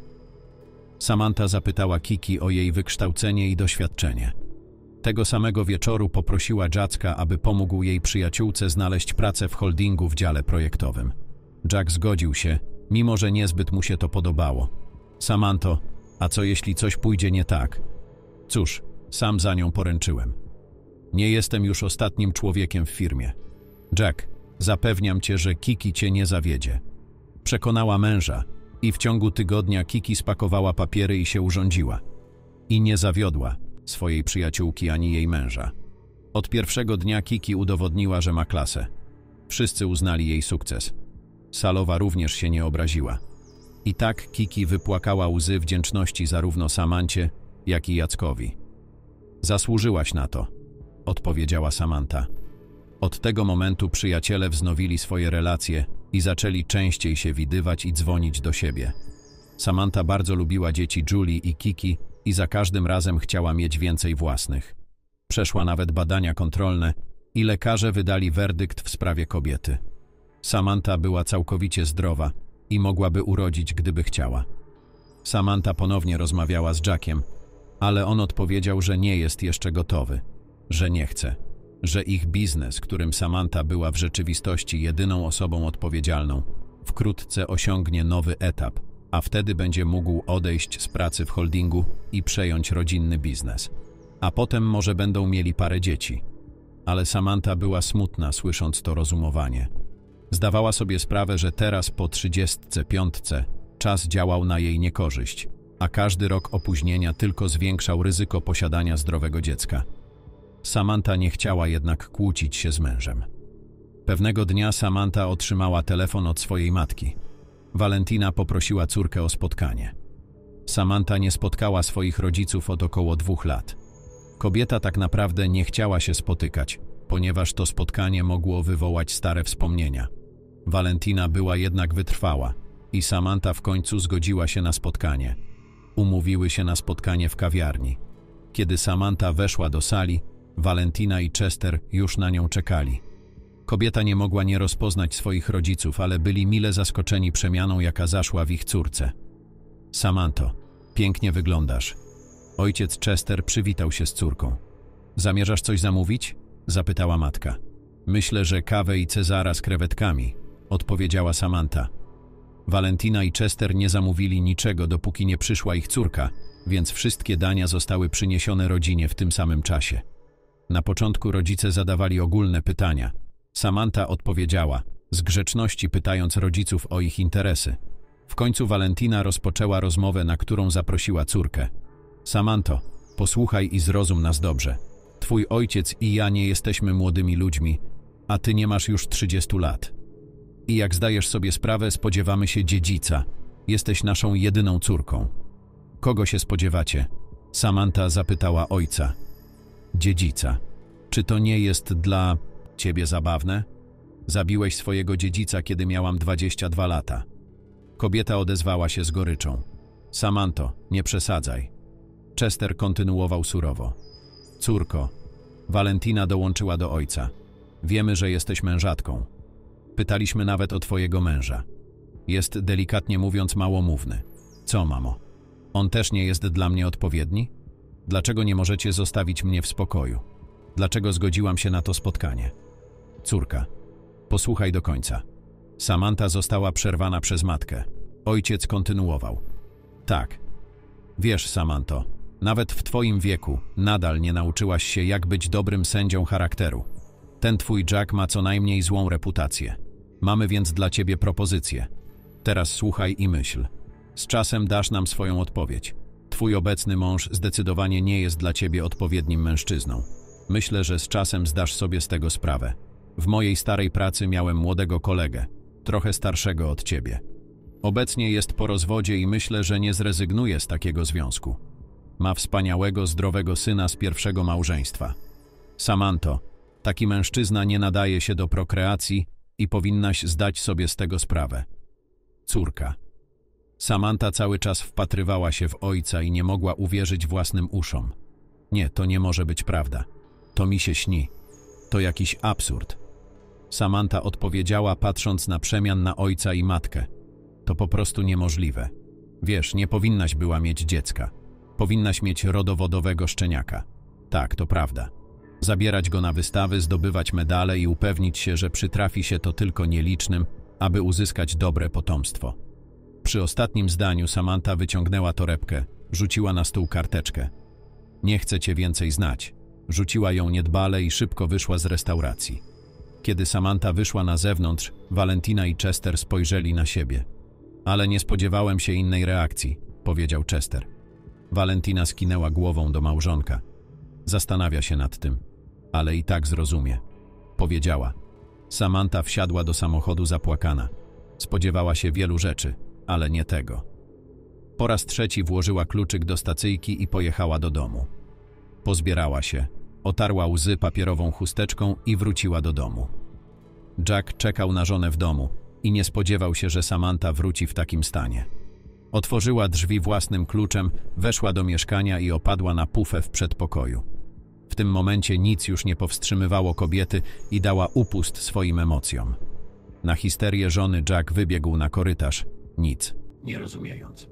Samantha zapytała Kiki o jej wykształcenie i doświadczenie. Tego samego wieczoru poprosiła Jacka, aby pomógł jej przyjaciółce znaleźć pracę w holdingu w dziale projektowym. Jack zgodził się, mimo że niezbyt mu się to podobało. Samanto, a co jeśli coś pójdzie nie tak? Cóż, sam za nią poręczyłem. Nie jestem już ostatnim człowiekiem w firmie. Jack, Zapewniam cię, że Kiki cię nie zawiedzie. Przekonała męża i w ciągu tygodnia Kiki spakowała papiery i się urządziła. I nie zawiodła swojej przyjaciółki ani jej męża. Od pierwszego dnia Kiki udowodniła, że ma klasę. Wszyscy uznali jej sukces. Salowa również się nie obraziła. I tak Kiki wypłakała łzy wdzięczności zarówno Samancie, jak i Jackowi. Zasłużyłaś na to, odpowiedziała Samanta. Od tego momentu przyjaciele wznowili swoje relacje i zaczęli częściej się widywać i dzwonić do siebie. Samantha bardzo lubiła dzieci Julie i Kiki i za każdym razem chciała mieć więcej własnych. Przeszła nawet badania kontrolne i lekarze wydali werdykt w sprawie kobiety. Samantha była całkowicie zdrowa i mogłaby urodzić, gdyby chciała. Samantha ponownie rozmawiała z Jackiem, ale on odpowiedział, że nie jest jeszcze gotowy, że nie chce że ich biznes, którym Samantha była w rzeczywistości jedyną osobą odpowiedzialną, wkrótce osiągnie nowy etap, a wtedy będzie mógł odejść z pracy w holdingu i przejąć rodzinny biznes. A potem może będą mieli parę dzieci. Ale Samantha była smutna, słysząc to rozumowanie. Zdawała sobie sprawę, że teraz po trzydziestce piątce czas działał na jej niekorzyść, a każdy rok opóźnienia tylko zwiększał ryzyko posiadania zdrowego dziecka. Samantha nie chciała jednak kłócić się z mężem. Pewnego dnia Samantha otrzymała telefon od swojej matki. Valentina poprosiła córkę o spotkanie. Samantha nie spotkała swoich rodziców od około dwóch lat. Kobieta tak naprawdę nie chciała się spotykać, ponieważ to spotkanie mogło wywołać stare wspomnienia. Valentina była jednak wytrwała i Samantha w końcu zgodziła się na spotkanie. Umówiły się na spotkanie w kawiarni. Kiedy Samantha weszła do sali, Valentina i Chester już na nią czekali. Kobieta nie mogła nie rozpoznać swoich rodziców, ale byli mile zaskoczeni przemianą, jaka zaszła w ich córce. Samanto, pięknie wyglądasz. Ojciec Chester przywitał się z córką. Zamierzasz coś zamówić? zapytała matka. Myślę, że kawę i Cezara z krewetkami, odpowiedziała Samanta. Valentina i Chester nie zamówili niczego, dopóki nie przyszła ich córka, więc wszystkie dania zostały przyniesione rodzinie w tym samym czasie. Na początku rodzice zadawali ogólne pytania. Samantha odpowiedziała, z grzeczności pytając rodziców o ich interesy. W końcu Valentina rozpoczęła rozmowę, na którą zaprosiła córkę. Samanto, posłuchaj i zrozum nas dobrze. Twój ojciec i ja nie jesteśmy młodymi ludźmi, a ty nie masz już 30 lat. I jak zdajesz sobie sprawę, spodziewamy się dziedzica. Jesteś naszą jedyną córką. Kogo się spodziewacie? Samantha zapytała ojca dziedzica. Czy to nie jest dla ciebie zabawne? Zabiłeś swojego dziedzica, kiedy miałam 22 lata. Kobieta odezwała się z goryczą. Samanto, nie przesadzaj. Chester kontynuował surowo. Córko, Valentina dołączyła do ojca. Wiemy, że jesteś mężatką. Pytaliśmy nawet o twojego męża. Jest delikatnie mówiąc małomówny. Co, mamo? On też nie jest dla mnie odpowiedni? Dlaczego nie możecie zostawić mnie w spokoju? Dlaczego zgodziłam się na to spotkanie? Córka, posłuchaj do końca. Samanta została przerwana przez matkę. Ojciec kontynuował. Tak. Wiesz, Samanto, nawet w twoim wieku nadal nie nauczyłaś się, jak być dobrym sędzią charakteru. Ten twój Jack ma co najmniej złą reputację. Mamy więc dla ciebie propozycję. Teraz słuchaj i myśl. Z czasem dasz nam swoją odpowiedź. Twój obecny mąż zdecydowanie nie jest dla ciebie odpowiednim mężczyzną. Myślę, że z czasem zdasz sobie z tego sprawę. W mojej starej pracy miałem młodego kolegę, trochę starszego od ciebie. Obecnie jest po rozwodzie i myślę, że nie zrezygnuje z takiego związku. Ma wspaniałego, zdrowego syna z pierwszego małżeństwa. Samanto, taki mężczyzna nie nadaje się do prokreacji i powinnaś zdać sobie z tego sprawę. Córka. Samanta cały czas wpatrywała się w ojca i nie mogła uwierzyć własnym uszom. Nie, to nie może być prawda. To mi się śni. To jakiś absurd. Samanta odpowiedziała, patrząc na przemian na ojca i matkę. To po prostu niemożliwe. Wiesz, nie powinnaś była mieć dziecka. Powinnaś mieć rodowodowego szczeniaka. Tak, to prawda. Zabierać go na wystawy, zdobywać medale i upewnić się, że przytrafi się to tylko nielicznym, aby uzyskać dobre potomstwo. Przy ostatnim zdaniu Samantha wyciągnęła torebkę, rzuciła na stół karteczkę. Nie chcę cię więcej znać. Rzuciła ją niedbale i szybko wyszła z restauracji. Kiedy Samantha wyszła na zewnątrz, Valentina i Chester spojrzeli na siebie. Ale nie spodziewałem się innej reakcji, powiedział Chester. Valentina skinęła głową do małżonka. Zastanawia się nad tym, ale i tak zrozumie. Powiedziała. Samantha wsiadła do samochodu zapłakana. Spodziewała się wielu rzeczy, ale nie tego. Po raz trzeci włożyła kluczyk do stacyjki i pojechała do domu. Pozbierała się, otarła łzy papierową chusteczką i wróciła do domu. Jack czekał na żonę w domu i nie spodziewał się, że Samantha wróci w takim stanie. Otworzyła drzwi własnym kluczem, weszła do mieszkania i opadła na pufę w przedpokoju. W tym momencie nic już nie powstrzymywało kobiety i dała upust swoim emocjom. Na histerię żony Jack wybiegł na korytarz, nic. Nie rozumiejąc.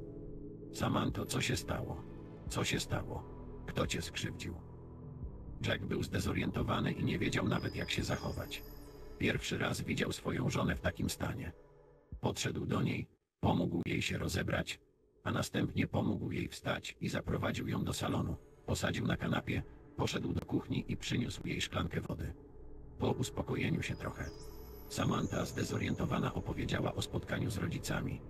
Samanto, co się stało? Co się stało? Kto cię skrzywdził? Jack był zdezorientowany i nie wiedział nawet jak się zachować. Pierwszy raz widział swoją żonę w takim stanie. Podszedł do niej, pomógł jej się rozebrać, a następnie pomógł jej wstać i zaprowadził ją do salonu. Posadził na kanapie, poszedł do kuchni i przyniósł jej szklankę wody. Po uspokojeniu się trochę, Samantha zdezorientowana opowiedziała o spotkaniu z rodzicami,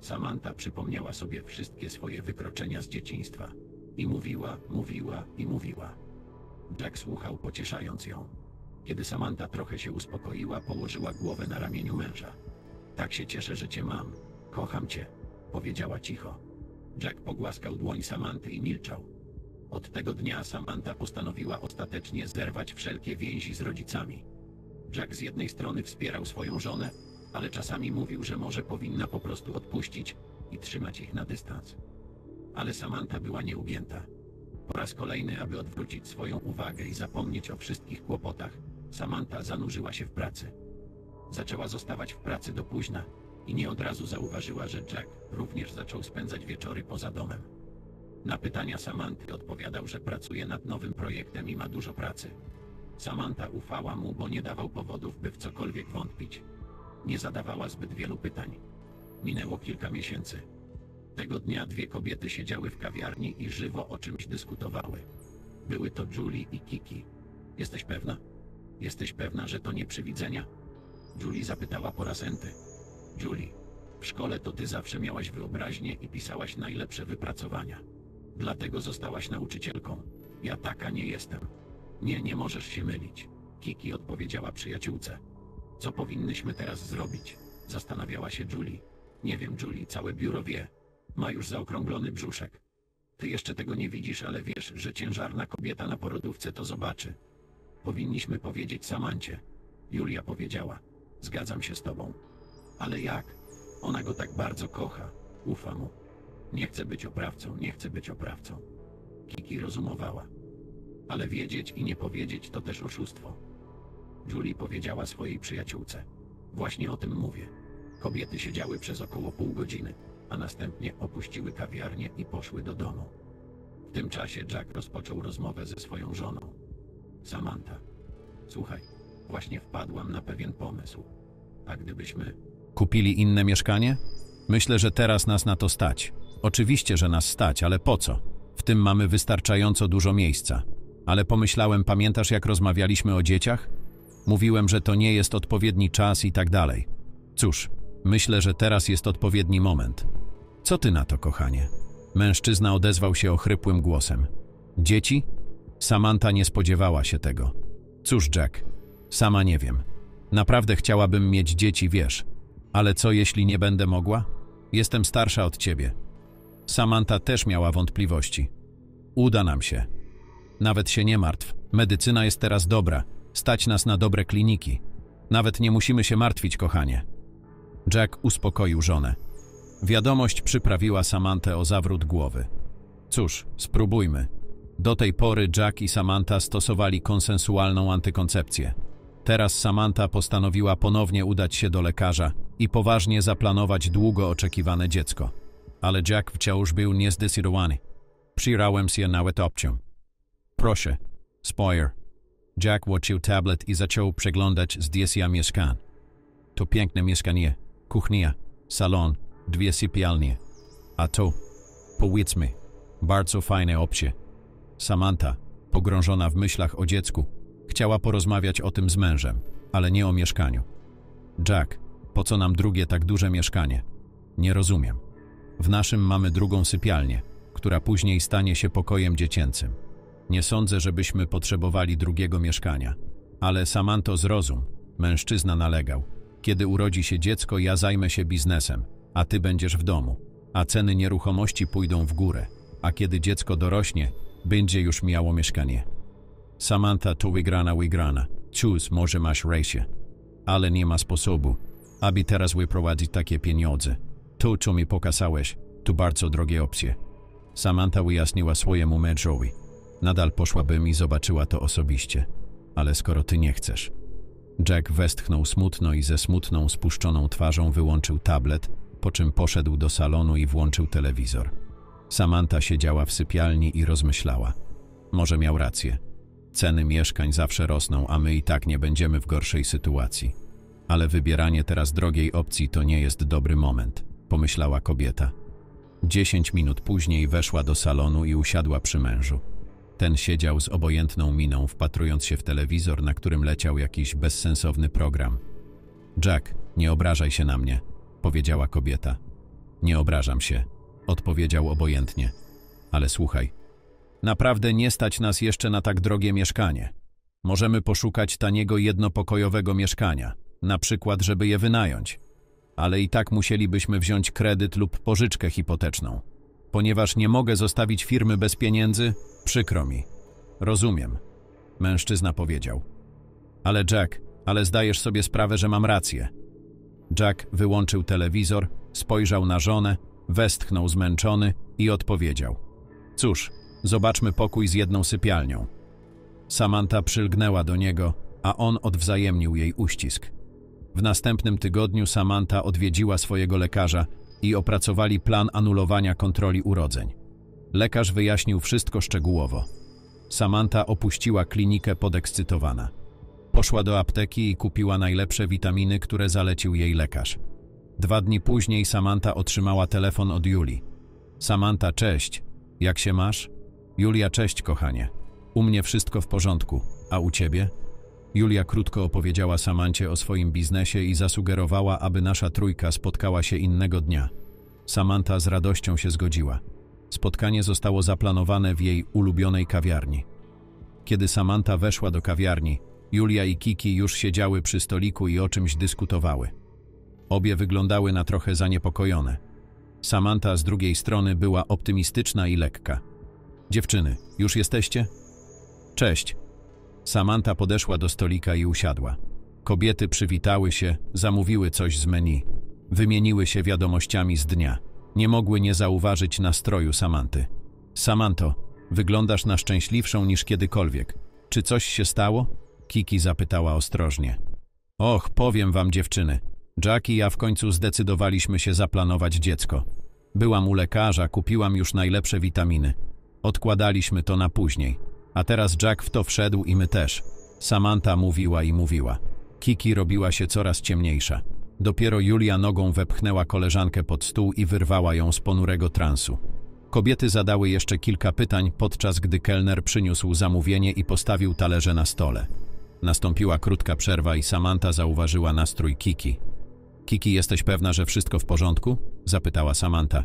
Samantha przypomniała sobie wszystkie swoje wykroczenia z dzieciństwa. I mówiła, mówiła i mówiła. Jack słuchał, pocieszając ją. Kiedy Samantha trochę się uspokoiła, położyła głowę na ramieniu męża. Tak się cieszę, że cię mam. Kocham cię, powiedziała cicho. Jack pogłaskał dłoń Samanty i milczał. Od tego dnia Samantha postanowiła ostatecznie zerwać wszelkie więzi z rodzicami. Jack z jednej strony wspierał swoją żonę, ale czasami mówił, że może powinna po prostu odpuścić i trzymać ich na dystans. Ale Samantha była nieugięta. Po raz kolejny, aby odwrócić swoją uwagę i zapomnieć o wszystkich kłopotach, Samantha zanurzyła się w pracy. Zaczęła zostawać w pracy do późna i nie od razu zauważyła, że Jack również zaczął spędzać wieczory poza domem. Na pytania Samanty odpowiadał, że pracuje nad nowym projektem i ma dużo pracy. Samantha ufała mu, bo nie dawał powodów, by w cokolwiek wątpić nie zadawała zbyt wielu pytań. Minęło kilka miesięcy. Tego dnia dwie kobiety siedziały w kawiarni i żywo o czymś dyskutowały. Były to Julie i Kiki. Jesteś pewna? Jesteś pewna, że to nie przywidzenia? Julie zapytała po raz enty. Julie, w szkole to ty zawsze miałaś wyobraźnię i pisałaś najlepsze wypracowania. Dlatego zostałaś nauczycielką. Ja taka nie jestem. Nie, nie możesz się mylić. Kiki odpowiedziała przyjaciółce. Co powinnyśmy teraz zrobić? Zastanawiała się Julie. Nie wiem, Julie, całe biuro wie. Ma już zaokrąglony brzuszek. Ty jeszcze tego nie widzisz, ale wiesz, że ciężarna kobieta na porodówce to zobaczy. Powinniśmy powiedzieć Samancie. Julia powiedziała. Zgadzam się z tobą. Ale jak? Ona go tak bardzo kocha. Ufa mu. Nie chcę być oprawcą, nie chcę być oprawcą. Kiki rozumowała. Ale wiedzieć i nie powiedzieć to też oszustwo. Julie powiedziała swojej przyjaciółce. Właśnie o tym mówię. Kobiety siedziały przez około pół godziny, a następnie opuściły kawiarnię i poszły do domu. W tym czasie Jack rozpoczął rozmowę ze swoją żoną. Samantha. Słuchaj, właśnie wpadłam na pewien pomysł. A tak gdybyśmy... Kupili inne mieszkanie? Myślę, że teraz nas na to stać. Oczywiście, że nas stać, ale po co? W tym mamy wystarczająco dużo miejsca. Ale pomyślałem, pamiętasz jak rozmawialiśmy o dzieciach? Mówiłem, że to nie jest odpowiedni czas i tak dalej. Cóż, myślę, że teraz jest odpowiedni moment. Co ty na to, kochanie? Mężczyzna odezwał się ochrypłym głosem. Dzieci? Samantha nie spodziewała się tego. Cóż, Jack, sama nie wiem. Naprawdę chciałabym mieć dzieci, wiesz. Ale co jeśli nie będę mogła? Jestem starsza od ciebie. Samantha też miała wątpliwości. Uda nam się. Nawet się nie martw. Medycyna jest teraz dobra. Stać nas na dobre kliniki. Nawet nie musimy się martwić, kochanie. Jack uspokoił żonę. Wiadomość przyprawiła Samantę o zawrót głowy. Cóż, spróbujmy. Do tej pory Jack i Samantha stosowali konsensualną antykoncepcję. Teraz Samantha postanowiła ponownie udać się do lekarza i poważnie zaplanować długo oczekiwane dziecko. Ale Jack wciąż był niezdecydowany. Przyrałem się nawet opcją. Proszę, spoiler, Jack łocił tablet i zaczął przeglądać zdjęcia mieszkań. To piękne mieszkanie, kuchnia, salon, dwie sypialnie. A to, powiedzmy, bardzo fajne opcje. Samantha, pogrążona w myślach o dziecku, chciała porozmawiać o tym z mężem, ale nie o mieszkaniu. Jack, po co nam drugie tak duże mieszkanie? Nie rozumiem. W naszym mamy drugą sypialnię, która później stanie się pokojem dziecięcym. Nie sądzę, żebyśmy potrzebowali drugiego mieszkania. Ale Samanto zrozum, mężczyzna nalegał. Kiedy urodzi się dziecko, ja zajmę się biznesem, a ty będziesz w domu, a ceny nieruchomości pójdą w górę, a kiedy dziecko dorośnie, będzie już miało mieszkanie. Samantha to wygrana wygrana. Cóż, może masz rację. Ale nie ma sposobu, aby teraz wyprowadzić takie pieniądze. To, co mi pokazałeś, to bardzo drogie opcje. Samantha wyjaśniła swojemu mężowi. Nadal poszłabym i zobaczyła to osobiście, ale skoro ty nie chcesz. Jack westchnął smutno i ze smutną, spuszczoną twarzą wyłączył tablet, po czym poszedł do salonu i włączył telewizor. Samantha siedziała w sypialni i rozmyślała. Może miał rację. Ceny mieszkań zawsze rosną, a my i tak nie będziemy w gorszej sytuacji. Ale wybieranie teraz drogiej opcji to nie jest dobry moment, pomyślała kobieta. Dziesięć minut później weszła do salonu i usiadła przy mężu. Ten siedział z obojętną miną, wpatrując się w telewizor, na którym leciał jakiś bezsensowny program. Jack, nie obrażaj się na mnie, powiedziała kobieta. Nie obrażam się, odpowiedział obojętnie. Ale słuchaj, naprawdę nie stać nas jeszcze na tak drogie mieszkanie. Możemy poszukać taniego jednopokojowego mieszkania, na przykład, żeby je wynająć. Ale i tak musielibyśmy wziąć kredyt lub pożyczkę hipoteczną. Ponieważ nie mogę zostawić firmy bez pieniędzy, Przykro mi. Rozumiem, mężczyzna powiedział. Ale Jack, ale zdajesz sobie sprawę, że mam rację. Jack wyłączył telewizor, spojrzał na żonę, westchnął zmęczony i odpowiedział. Cóż, zobaczmy pokój z jedną sypialnią. Samantha przylgnęła do niego, a on odwzajemnił jej uścisk. W następnym tygodniu Samantha odwiedziła swojego lekarza i opracowali plan anulowania kontroli urodzeń. Lekarz wyjaśnił wszystko szczegółowo. Samantha opuściła klinikę podekscytowana. Poszła do apteki i kupiła najlepsze witaminy, które zalecił jej lekarz. Dwa dni później Samantha otrzymała telefon od Julii. Samantha, cześć. Jak się masz? Julia, cześć, kochanie. U mnie wszystko w porządku, a u ciebie? Julia krótko opowiedziała Samancie o swoim biznesie i zasugerowała, aby nasza trójka spotkała się innego dnia. Samantha z radością się zgodziła. Spotkanie zostało zaplanowane w jej ulubionej kawiarni. Kiedy Samantha weszła do kawiarni, Julia i Kiki już siedziały przy stoliku i o czymś dyskutowały. Obie wyglądały na trochę zaniepokojone. Samantha z drugiej strony była optymistyczna i lekka. Dziewczyny, już jesteście? Cześć. Samantha podeszła do stolika i usiadła. Kobiety przywitały się, zamówiły coś z menu. Wymieniły się wiadomościami z dnia. Nie mogły nie zauważyć nastroju Samanty. Samanto, wyglądasz na szczęśliwszą niż kiedykolwiek. Czy coś się stało? Kiki zapytała ostrożnie. Och, powiem wam dziewczyny. Jack i ja w końcu zdecydowaliśmy się zaplanować dziecko. Byłam u lekarza, kupiłam już najlepsze witaminy. Odkładaliśmy to na później. A teraz Jack w to wszedł i my też. Samantha mówiła i mówiła. Kiki robiła się coraz ciemniejsza. Dopiero Julia nogą wepchnęła koleżankę pod stół i wyrwała ją z ponurego transu. Kobiety zadały jeszcze kilka pytań, podczas gdy kelner przyniósł zamówienie i postawił talerze na stole. Nastąpiła krótka przerwa i Samantha zauważyła nastrój Kiki. Kiki, jesteś pewna, że wszystko w porządku? zapytała Samantha.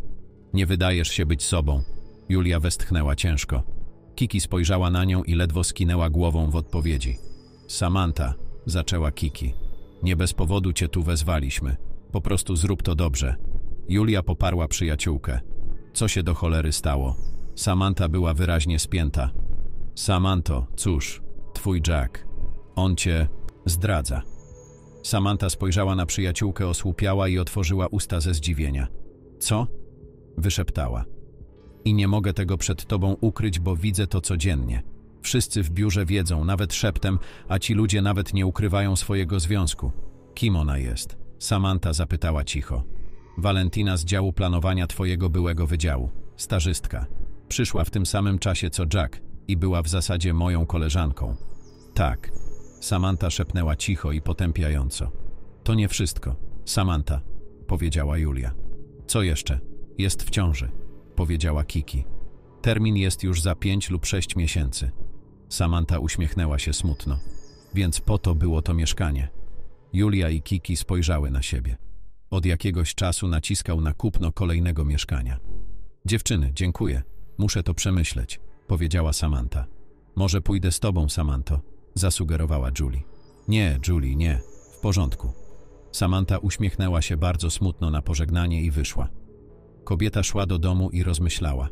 Nie wydajesz się być sobą. Julia westchnęła ciężko. Kiki spojrzała na nią i ledwo skinęła głową w odpowiedzi. Samantha, zaczęła Kiki. Nie bez powodu cię tu wezwaliśmy. Po prostu zrób to dobrze. Julia poparła przyjaciółkę. Co się do cholery stało? Samanta była wyraźnie spięta. Samanto, cóż, twój Jack. On cię zdradza. Samanta spojrzała na przyjaciółkę osłupiała i otworzyła usta ze zdziwienia. Co? Wyszeptała. I nie mogę tego przed tobą ukryć, bo widzę to codziennie. Wszyscy w biurze wiedzą, nawet szeptem, a ci ludzie nawet nie ukrywają swojego związku. Kim ona jest? Samantha zapytała cicho. Valentina z działu planowania twojego byłego wydziału, Starzystka. Przyszła w tym samym czasie co Jack i była w zasadzie moją koleżanką. Tak, Samantha szepnęła cicho i potępiająco. To nie wszystko, Samantha, powiedziała Julia. Co jeszcze? Jest w ciąży, powiedziała Kiki. Termin jest już za pięć lub sześć miesięcy. Samantha uśmiechnęła się smutno. Więc po to było to mieszkanie. Julia i Kiki spojrzały na siebie. Od jakiegoś czasu naciskał na kupno kolejnego mieszkania. Dziewczyny, dziękuję. Muszę to przemyśleć, powiedziała Samantha. Może pójdę z tobą, Samanto, zasugerowała Julie. Nie, Julie, nie. W porządku. Samantha uśmiechnęła się bardzo smutno na pożegnanie i wyszła. Kobieta szła do domu i rozmyślała.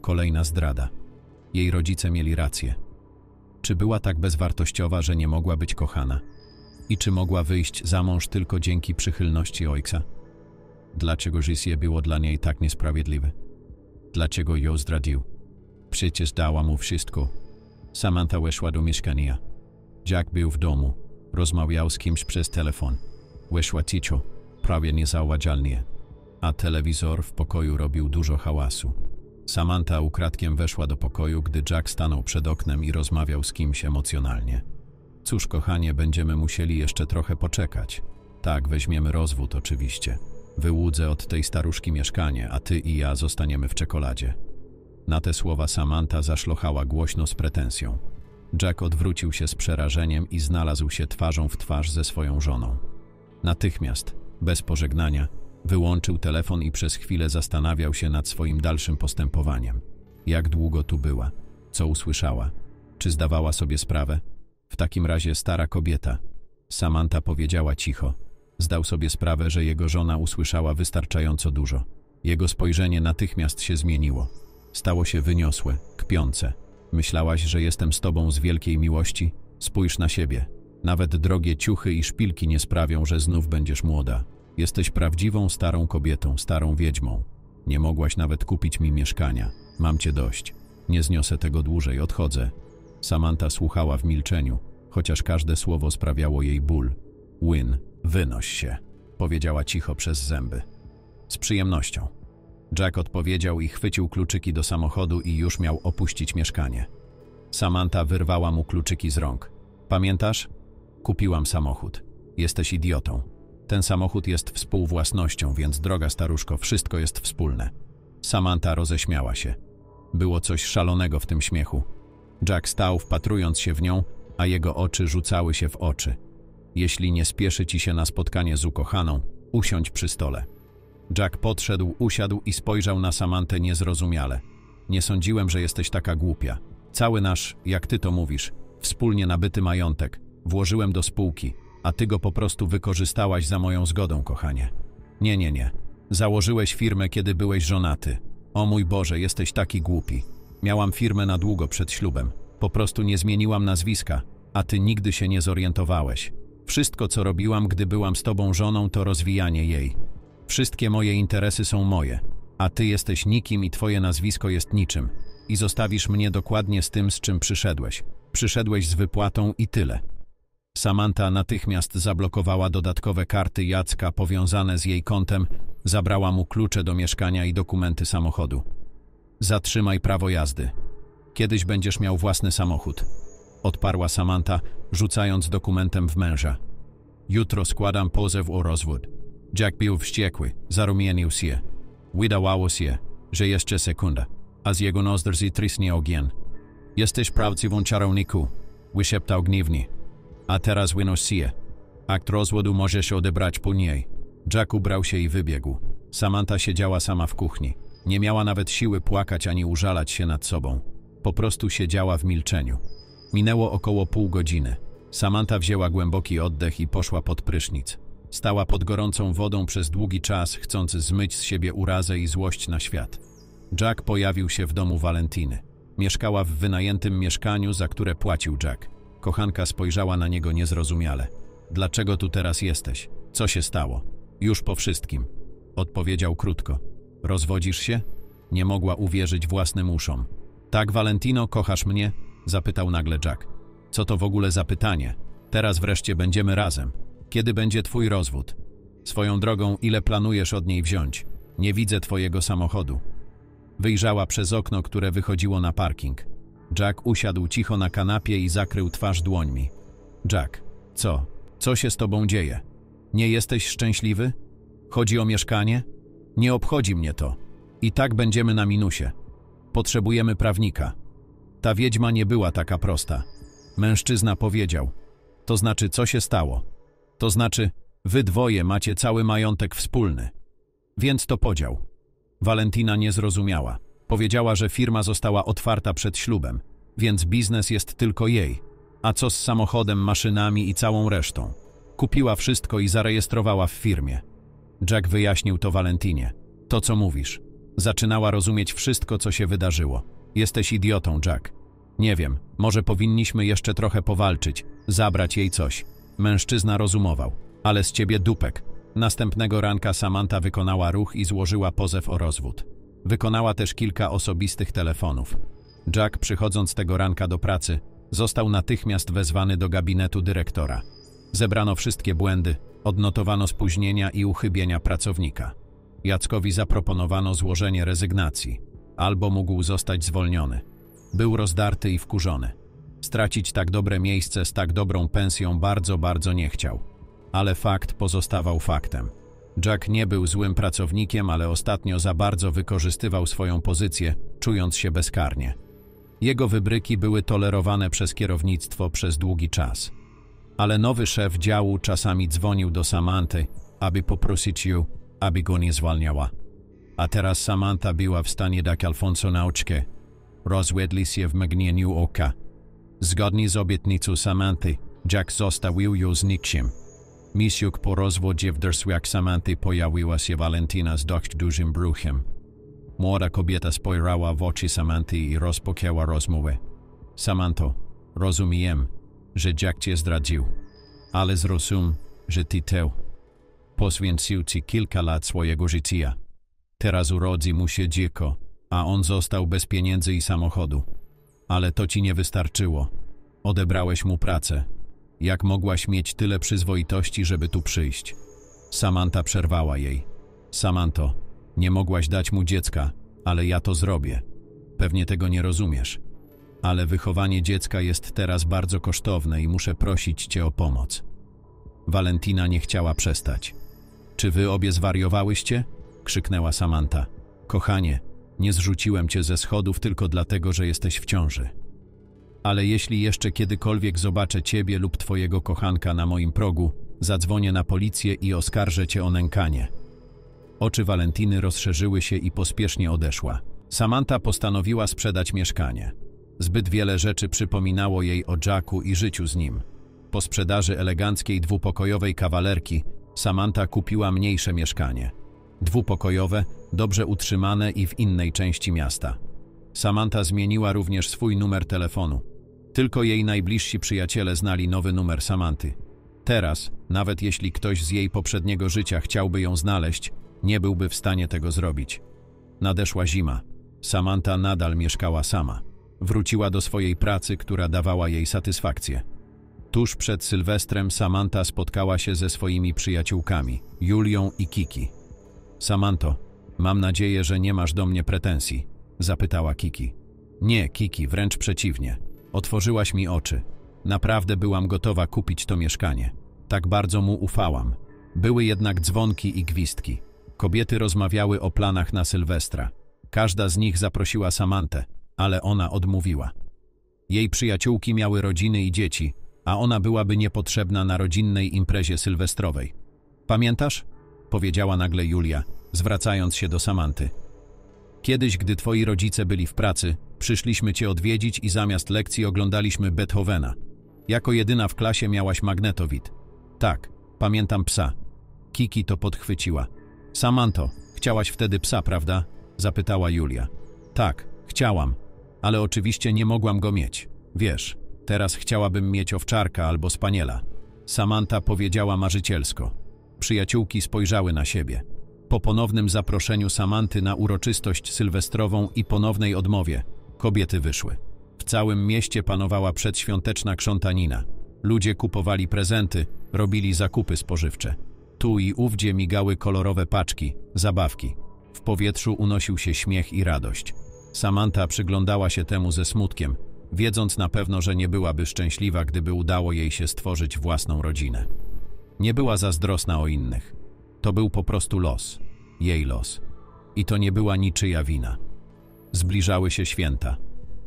Kolejna zdrada. Jej rodzice mieli rację. Czy była tak bezwartościowa, że nie mogła być kochana? I czy mogła wyjść za mąż tylko dzięki przychylności ojca? Dlaczego życie było dla niej tak niesprawiedliwe? Dlaczego ją zdradził? Przecież dała mu wszystko. Samantha weszła do mieszkania. Jack był w domu. Rozmawiał z kimś przez telefon. Weszła cicho, prawie niezauważalnie. A telewizor w pokoju robił dużo hałasu. Samantha ukradkiem weszła do pokoju, gdy Jack stanął przed oknem i rozmawiał z kimś emocjonalnie. Cóż, kochanie, będziemy musieli jeszcze trochę poczekać. Tak, weźmiemy rozwód oczywiście. Wyłudzę od tej staruszki mieszkanie, a ty i ja zostaniemy w czekoladzie. Na te słowa Samantha zaszlochała głośno z pretensją. Jack odwrócił się z przerażeniem i znalazł się twarzą w twarz ze swoją żoną. Natychmiast, bez pożegnania, Wyłączył telefon i przez chwilę zastanawiał się nad swoim dalszym postępowaniem. Jak długo tu była? Co usłyszała? Czy zdawała sobie sprawę? W takim razie stara kobieta. Samanta powiedziała cicho. Zdał sobie sprawę, że jego żona usłyszała wystarczająco dużo. Jego spojrzenie natychmiast się zmieniło. Stało się wyniosłe, kpiące. Myślałaś, że jestem z tobą z wielkiej miłości? Spójrz na siebie. Nawet drogie ciuchy i szpilki nie sprawią, że znów będziesz młoda. Jesteś prawdziwą starą kobietą, starą wiedźmą. Nie mogłaś nawet kupić mi mieszkania. Mam cię dość. Nie zniosę tego dłużej, odchodzę. Samanta słuchała w milczeniu, chociaż każde słowo sprawiało jej ból. Win, wynoś się, powiedziała cicho przez zęby. Z przyjemnością. Jack odpowiedział i chwycił kluczyki do samochodu i już miał opuścić mieszkanie. Samanta wyrwała mu kluczyki z rąk. Pamiętasz? Kupiłam samochód. Jesteś idiotą. Ten samochód jest współwłasnością, więc droga staruszko, wszystko jest wspólne. Samantha roześmiała się. Było coś szalonego w tym śmiechu. Jack stał, wpatrując się w nią, a jego oczy rzucały się w oczy. Jeśli nie spieszy ci się na spotkanie z ukochaną, usiądź przy stole. Jack podszedł, usiadł i spojrzał na Samantę niezrozumiale. Nie sądziłem, że jesteś taka głupia. Cały nasz, jak ty to mówisz, wspólnie nabyty majątek, włożyłem do spółki – a ty go po prostu wykorzystałaś za moją zgodą, kochanie. Nie, nie, nie. Założyłeś firmę, kiedy byłeś żonaty. O mój Boże, jesteś taki głupi. Miałam firmę na długo przed ślubem. Po prostu nie zmieniłam nazwiska, a ty nigdy się nie zorientowałeś. Wszystko, co robiłam, gdy byłam z tobą żoną, to rozwijanie jej. Wszystkie moje interesy są moje, a ty jesteś nikim i twoje nazwisko jest niczym. I zostawisz mnie dokładnie z tym, z czym przyszedłeś. Przyszedłeś z wypłatą i tyle. Samantha natychmiast zablokowała dodatkowe karty Jacka powiązane z jej kontem, zabrała mu klucze do mieszkania i dokumenty samochodu. Zatrzymaj prawo jazdy. Kiedyś będziesz miał własny samochód. Odparła Samantha, rzucając dokumentem w męża. Jutro składam pozew o rozwód. Jack był wściekły, zarumienił się. Wydawało się, że jeszcze sekunda, a z jego nozdrzy trysnie ogień. Jesteś prawdziwą czarowniku, wyszeptał gniewnie. A teraz je. Akt rozwodu możesz odebrać po niej. Jack ubrał się i wybiegł. Samantha siedziała sama w kuchni. Nie miała nawet siły płakać ani użalać się nad sobą. Po prostu siedziała w milczeniu. Minęło około pół godziny. Samantha wzięła głęboki oddech i poszła pod prysznic. Stała pod gorącą wodą przez długi czas, chcąc zmyć z siebie urazę i złość na świat. Jack pojawił się w domu Valentiny. Mieszkała w wynajętym mieszkaniu, za które płacił Jack. Kochanka spojrzała na niego niezrozumiale. Dlaczego tu teraz jesteś? Co się stało? Już po wszystkim. Odpowiedział krótko. Rozwodzisz się? Nie mogła uwierzyć własnym uszom. Tak, Valentino, kochasz mnie? Zapytał nagle Jack. Co to w ogóle za pytanie? Teraz wreszcie będziemy razem. Kiedy będzie twój rozwód? Swoją drogą, ile planujesz od niej wziąć? Nie widzę twojego samochodu. Wyjrzała przez okno, które wychodziło na parking. Jack usiadł cicho na kanapie i zakrył twarz dłońmi. Jack, co? Co się z tobą dzieje? Nie jesteś szczęśliwy? Chodzi o mieszkanie? Nie obchodzi mnie to. I tak będziemy na minusie. Potrzebujemy prawnika. Ta wiedźma nie była taka prosta. Mężczyzna powiedział. To znaczy, co się stało? To znaczy, wy dwoje macie cały majątek wspólny. Więc to podział. Walentina nie zrozumiała. Powiedziała, że firma została otwarta przed ślubem, więc biznes jest tylko jej. A co z samochodem, maszynami i całą resztą? Kupiła wszystko i zarejestrowała w firmie. Jack wyjaśnił to Valentinie. To co mówisz. Zaczynała rozumieć wszystko, co się wydarzyło. Jesteś idiotą, Jack. Nie wiem, może powinniśmy jeszcze trochę powalczyć, zabrać jej coś. Mężczyzna rozumował. Ale z ciebie dupek. Następnego ranka Samantha wykonała ruch i złożyła pozew o rozwód. Wykonała też kilka osobistych telefonów. Jack, przychodząc tego ranka do pracy, został natychmiast wezwany do gabinetu dyrektora. Zebrano wszystkie błędy, odnotowano spóźnienia i uchybienia pracownika. Jackowi zaproponowano złożenie rezygnacji, albo mógł zostać zwolniony. Był rozdarty i wkurzony. Stracić tak dobre miejsce z tak dobrą pensją bardzo, bardzo nie chciał. Ale fakt pozostawał faktem. Jack nie był złym pracownikiem, ale ostatnio za bardzo wykorzystywał swoją pozycję, czując się bezkarnie. Jego wybryki były tolerowane przez kierownictwo przez długi czas. Ale nowy szef działu czasami dzwonił do Samanty, aby poprosić ją, aby go nie zwalniała. A teraz Samantha była w stanie dać Alfonso nauczkę. Rozwiedli się w mgnieniu oka. Zgodnie z obietnicą Samanty, Jack zostawił ją z Nixiem. Misiuk po rozwodzie w jak Samanty pojawiła się Valentina z dość dużym bruchem. Młoda kobieta spojrzała w oczy Samanty i rozpoczęła rozmowę. Samanto, rozumiem, że Jack cię zdradził, ale zrozum, że ty też. Poświęcił ci kilka lat swojego życia. Teraz urodzi mu się dziecko, a on został bez pieniędzy i samochodu. Ale to ci nie wystarczyło. Odebrałeś mu pracę jak mogłaś mieć tyle przyzwoitości, żeby tu przyjść? Samanta przerwała jej. Samanto, nie mogłaś dać mu dziecka, ale ja to zrobię. Pewnie tego nie rozumiesz. Ale wychowanie dziecka jest teraz bardzo kosztowne i muszę prosić cię o pomoc. Walentina nie chciała przestać. Czy wy obie zwariowałyście? krzyknęła Samanta. Kochanie, nie zrzuciłem cię ze schodów tylko dlatego, że jesteś w ciąży ale jeśli jeszcze kiedykolwiek zobaczę ciebie lub twojego kochanka na moim progu, zadzwonię na policję i oskarżę cię o nękanie. Oczy Walentiny rozszerzyły się i pospiesznie odeszła. Samantha postanowiła sprzedać mieszkanie. Zbyt wiele rzeczy przypominało jej o Jacku i życiu z nim. Po sprzedaży eleganckiej dwupokojowej kawalerki Samantha kupiła mniejsze mieszkanie. Dwupokojowe, dobrze utrzymane i w innej części miasta. Samantha zmieniła również swój numer telefonu. Tylko jej najbliżsi przyjaciele znali nowy numer Samanty. Teraz, nawet jeśli ktoś z jej poprzedniego życia chciałby ją znaleźć, nie byłby w stanie tego zrobić. Nadeszła zima. Samanta nadal mieszkała sama. Wróciła do swojej pracy, która dawała jej satysfakcję. Tuż przed Sylwestrem Samanta spotkała się ze swoimi przyjaciółkami, Julią i Kiki. Samanto, mam nadzieję, że nie masz do mnie pretensji, zapytała Kiki. Nie, Kiki, wręcz przeciwnie. Otworzyłaś mi oczy. Naprawdę byłam gotowa kupić to mieszkanie. Tak bardzo mu ufałam. Były jednak dzwonki i gwizdki. Kobiety rozmawiały o planach na Sylwestra. Każda z nich zaprosiła Samantę, ale ona odmówiła. Jej przyjaciółki miały rodziny i dzieci, a ona byłaby niepotrzebna na rodzinnej imprezie sylwestrowej. Pamiętasz? Powiedziała nagle Julia, zwracając się do Samanty. Kiedyś, gdy twoi rodzice byli w pracy, Przyszliśmy cię odwiedzić i zamiast lekcji oglądaliśmy Beethovena. Jako jedyna w klasie miałaś magnetowid. Tak, pamiętam psa. Kiki to podchwyciła. Samanto, chciałaś wtedy psa, prawda? Zapytała Julia. Tak, chciałam, ale oczywiście nie mogłam go mieć. Wiesz, teraz chciałabym mieć owczarka albo spaniela. Samanta powiedziała marzycielsko. Przyjaciółki spojrzały na siebie. Po ponownym zaproszeniu Samanty na uroczystość sylwestrową i ponownej odmowie – Kobiety wyszły. W całym mieście panowała przedświąteczna krzątanina. Ludzie kupowali prezenty, robili zakupy spożywcze. Tu i ówdzie migały kolorowe paczki, zabawki. W powietrzu unosił się śmiech i radość. Samantha przyglądała się temu ze smutkiem, wiedząc na pewno, że nie byłaby szczęśliwa, gdyby udało jej się stworzyć własną rodzinę. Nie była zazdrosna o innych. To był po prostu los, jej los. I to nie była niczyja wina. Zbliżały się święta.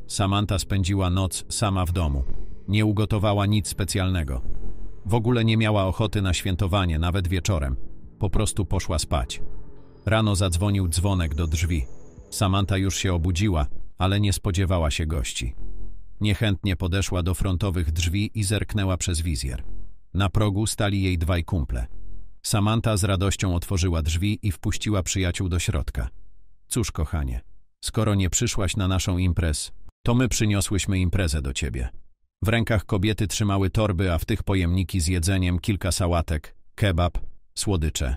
Samantha spędziła noc sama w domu. Nie ugotowała nic specjalnego. W ogóle nie miała ochoty na świętowanie, nawet wieczorem. Po prostu poszła spać. Rano zadzwonił dzwonek do drzwi. Samantha już się obudziła, ale nie spodziewała się gości. Niechętnie podeszła do frontowych drzwi i zerknęła przez wizjer. Na progu stali jej dwaj kumple. Samantha z radością otworzyła drzwi i wpuściła przyjaciół do środka. Cóż, kochanie, Skoro nie przyszłaś na naszą imprez, to my przyniosłyśmy imprezę do ciebie. W rękach kobiety trzymały torby, a w tych pojemniki z jedzeniem kilka sałatek, kebab, słodycze.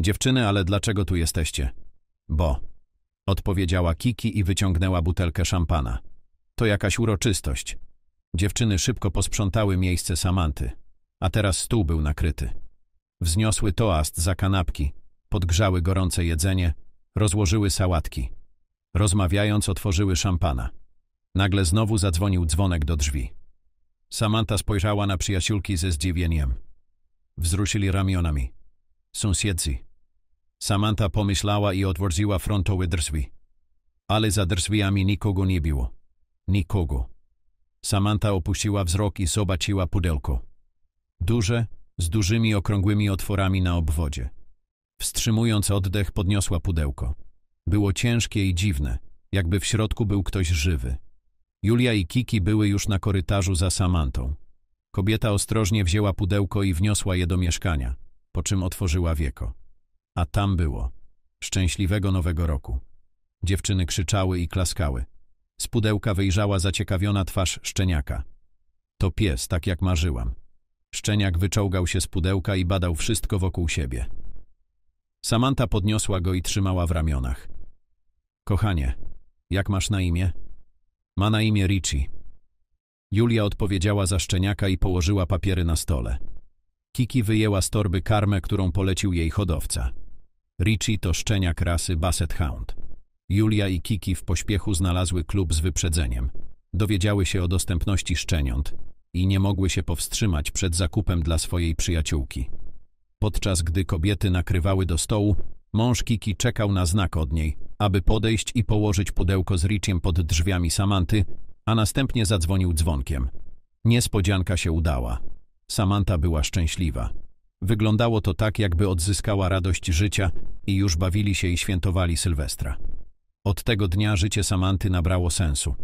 Dziewczyny, ale dlaczego tu jesteście? Bo, odpowiedziała Kiki i wyciągnęła butelkę szampana. To jakaś uroczystość. Dziewczyny szybko posprzątały miejsce Samanty, a teraz stół był nakryty. Wzniosły toast za kanapki, podgrzały gorące jedzenie, rozłożyły sałatki. Rozmawiając, otworzyły szampana. Nagle znowu zadzwonił dzwonek do drzwi. Samanta spojrzała na przyjaciółki ze zdziwieniem. Wzruszyli ramionami. Sąsiedzi. Samanta pomyślała i otworzyła frontowe drzwi. Ale za drzwiami nikogo nie było. Nikogo. Samanta opuściła wzrok i zobaczyła pudełko. Duże, z dużymi okrągłymi otworami na obwodzie. Wstrzymując oddech, podniosła pudełko. Było ciężkie i dziwne, jakby w środku był ktoś żywy. Julia i Kiki były już na korytarzu za Samantą. Kobieta ostrożnie wzięła pudełko i wniosła je do mieszkania, po czym otworzyła wieko. A tam było. Szczęśliwego Nowego Roku. Dziewczyny krzyczały i klaskały. Z pudełka wyjrzała zaciekawiona twarz szczeniaka. To pies, tak jak marzyłam. Szczeniak wyczołgał się z pudełka i badał wszystko wokół siebie. Samanta podniosła go i trzymała w ramionach. Kochanie, jak masz na imię? Ma na imię Richie. Julia odpowiedziała za szczeniaka i położyła papiery na stole. Kiki wyjęła z torby karmę, którą polecił jej hodowca. Richie to szczeniak rasy Basset Hound. Julia i Kiki w pośpiechu znalazły klub z wyprzedzeniem. Dowiedziały się o dostępności szczeniąt i nie mogły się powstrzymać przed zakupem dla swojej przyjaciółki. Podczas gdy kobiety nakrywały do stołu, mąż Kiki czekał na znak od niej, aby podejść i położyć pudełko z Richiem pod drzwiami Samanty, a następnie zadzwonił dzwonkiem. Niespodzianka się udała. Samanta była szczęśliwa. Wyglądało to tak, jakby odzyskała radość życia i już bawili się i świętowali Sylwestra. Od tego dnia życie Samanty nabrało sensu.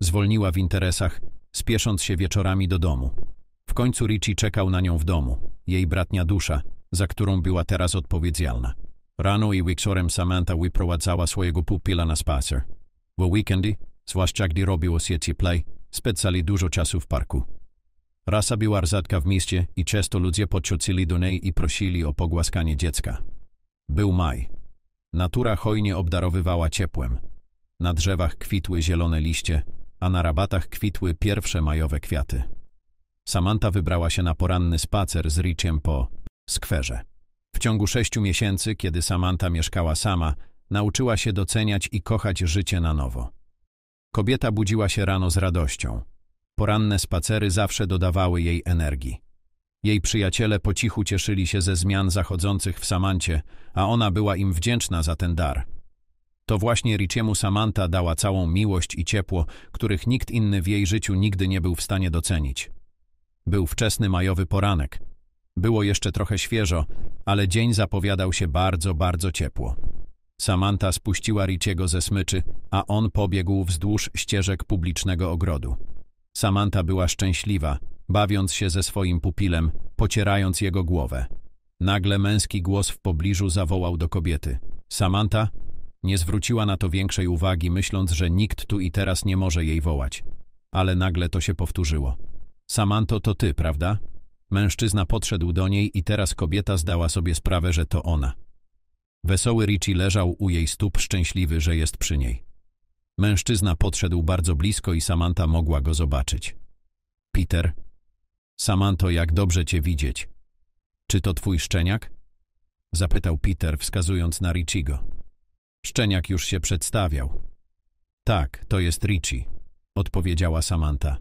Zwolniła w interesach, spiesząc się wieczorami do domu. W końcu Richie czekał na nią w domu, jej bratnia dusza, za którą była teraz odpowiedzialna. Rano i wieczorem Samantha wyprowadzała swojego pupila na spacer. W weekendy, zwłaszcza gdy robiło się play, spędzali dużo czasu w parku. Rasa była rzadka w mieście i często ludzie podciocili do niej i prosili o pogłaskanie dziecka. Był maj. Natura hojnie obdarowywała ciepłem. Na drzewach kwitły zielone liście, a na rabatach kwitły pierwsze majowe kwiaty. Samantha wybrała się na poranny spacer z Richiem po skwerze. W ciągu sześciu miesięcy, kiedy Samantha mieszkała sama, nauczyła się doceniać i kochać życie na nowo. Kobieta budziła się rano z radością. Poranne spacery zawsze dodawały jej energii. Jej przyjaciele po cichu cieszyli się ze zmian zachodzących w Samancie, a ona była im wdzięczna za ten dar. To właśnie Richiemu Samanta dała całą miłość i ciepło, których nikt inny w jej życiu nigdy nie był w stanie docenić. Był wczesny majowy poranek. Było jeszcze trochę świeżo, ale dzień zapowiadał się bardzo, bardzo ciepło. Samantha spuściła Riciego ze smyczy, a on pobiegł wzdłuż ścieżek publicznego ogrodu. Samantha była szczęśliwa, bawiąc się ze swoim pupilem, pocierając jego głowę. Nagle męski głos w pobliżu zawołał do kobiety. Samantha nie zwróciła na to większej uwagi, myśląc, że nikt tu i teraz nie może jej wołać. Ale nagle to się powtórzyło. Samanto, to ty, prawda? Mężczyzna podszedł do niej i teraz kobieta zdała sobie sprawę, że to ona. Wesoły Richie leżał u jej stóp, szczęśliwy, że jest przy niej. Mężczyzna podszedł bardzo blisko i Samantha mogła go zobaczyć. Peter, Samanto, jak dobrze cię widzieć. Czy to twój szczeniak? Zapytał Peter, wskazując na Richiego. Szczeniak już się przedstawiał. Tak, to jest Richie, odpowiedziała Samantha.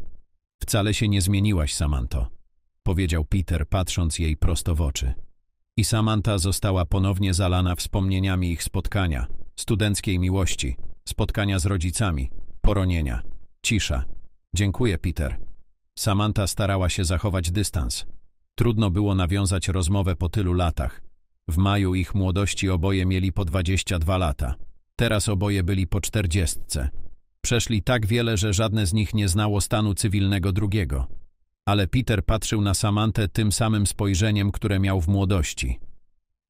Wcale się nie zmieniłaś, Samanto powiedział Peter, patrząc jej prosto w oczy. I Samantha została ponownie zalana wspomnieniami ich spotkania, studenckiej miłości, spotkania z rodzicami, poronienia. Cisza. Dziękuję, Peter. Samantha starała się zachować dystans. Trudno było nawiązać rozmowę po tylu latach. W maju ich młodości oboje mieli po 22 lata. Teraz oboje byli po czterdziestce. Przeszli tak wiele, że żadne z nich nie znało stanu cywilnego drugiego ale Peter patrzył na Samantę tym samym spojrzeniem, które miał w młodości.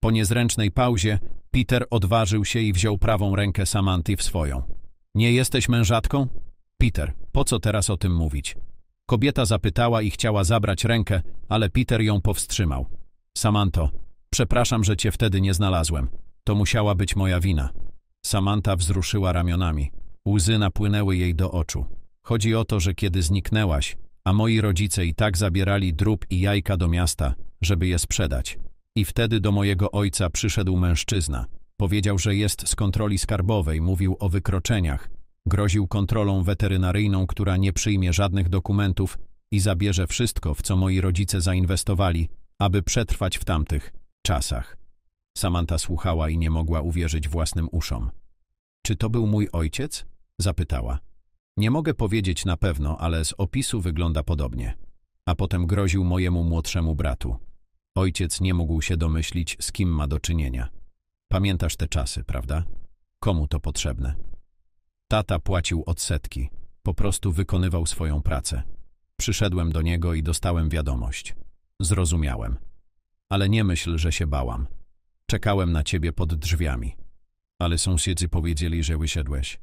Po niezręcznej pauzie Peter odważył się i wziął prawą rękę Samanty w swoją. Nie jesteś mężatką? Peter, po co teraz o tym mówić? Kobieta zapytała i chciała zabrać rękę, ale Peter ją powstrzymał. Samanto, przepraszam, że cię wtedy nie znalazłem. To musiała być moja wina. Samanta wzruszyła ramionami. Łzy napłynęły jej do oczu. Chodzi o to, że kiedy zniknęłaś, a moi rodzice i tak zabierali drób i jajka do miasta, żeby je sprzedać. I wtedy do mojego ojca przyszedł mężczyzna. Powiedział, że jest z kontroli skarbowej, mówił o wykroczeniach. Groził kontrolą weterynaryjną, która nie przyjmie żadnych dokumentów i zabierze wszystko, w co moi rodzice zainwestowali, aby przetrwać w tamtych czasach. Samanta słuchała i nie mogła uwierzyć własnym uszom. Czy to był mój ojciec? Zapytała. Nie mogę powiedzieć na pewno, ale z opisu wygląda podobnie. A potem groził mojemu młodszemu bratu. Ojciec nie mógł się domyślić, z kim ma do czynienia. Pamiętasz te czasy, prawda? Komu to potrzebne? Tata płacił odsetki. Po prostu wykonywał swoją pracę. Przyszedłem do niego i dostałem wiadomość. Zrozumiałem. Ale nie myśl, że się bałam. Czekałem na ciebie pod drzwiami. Ale sąsiedzi powiedzieli, że wysiedłeś.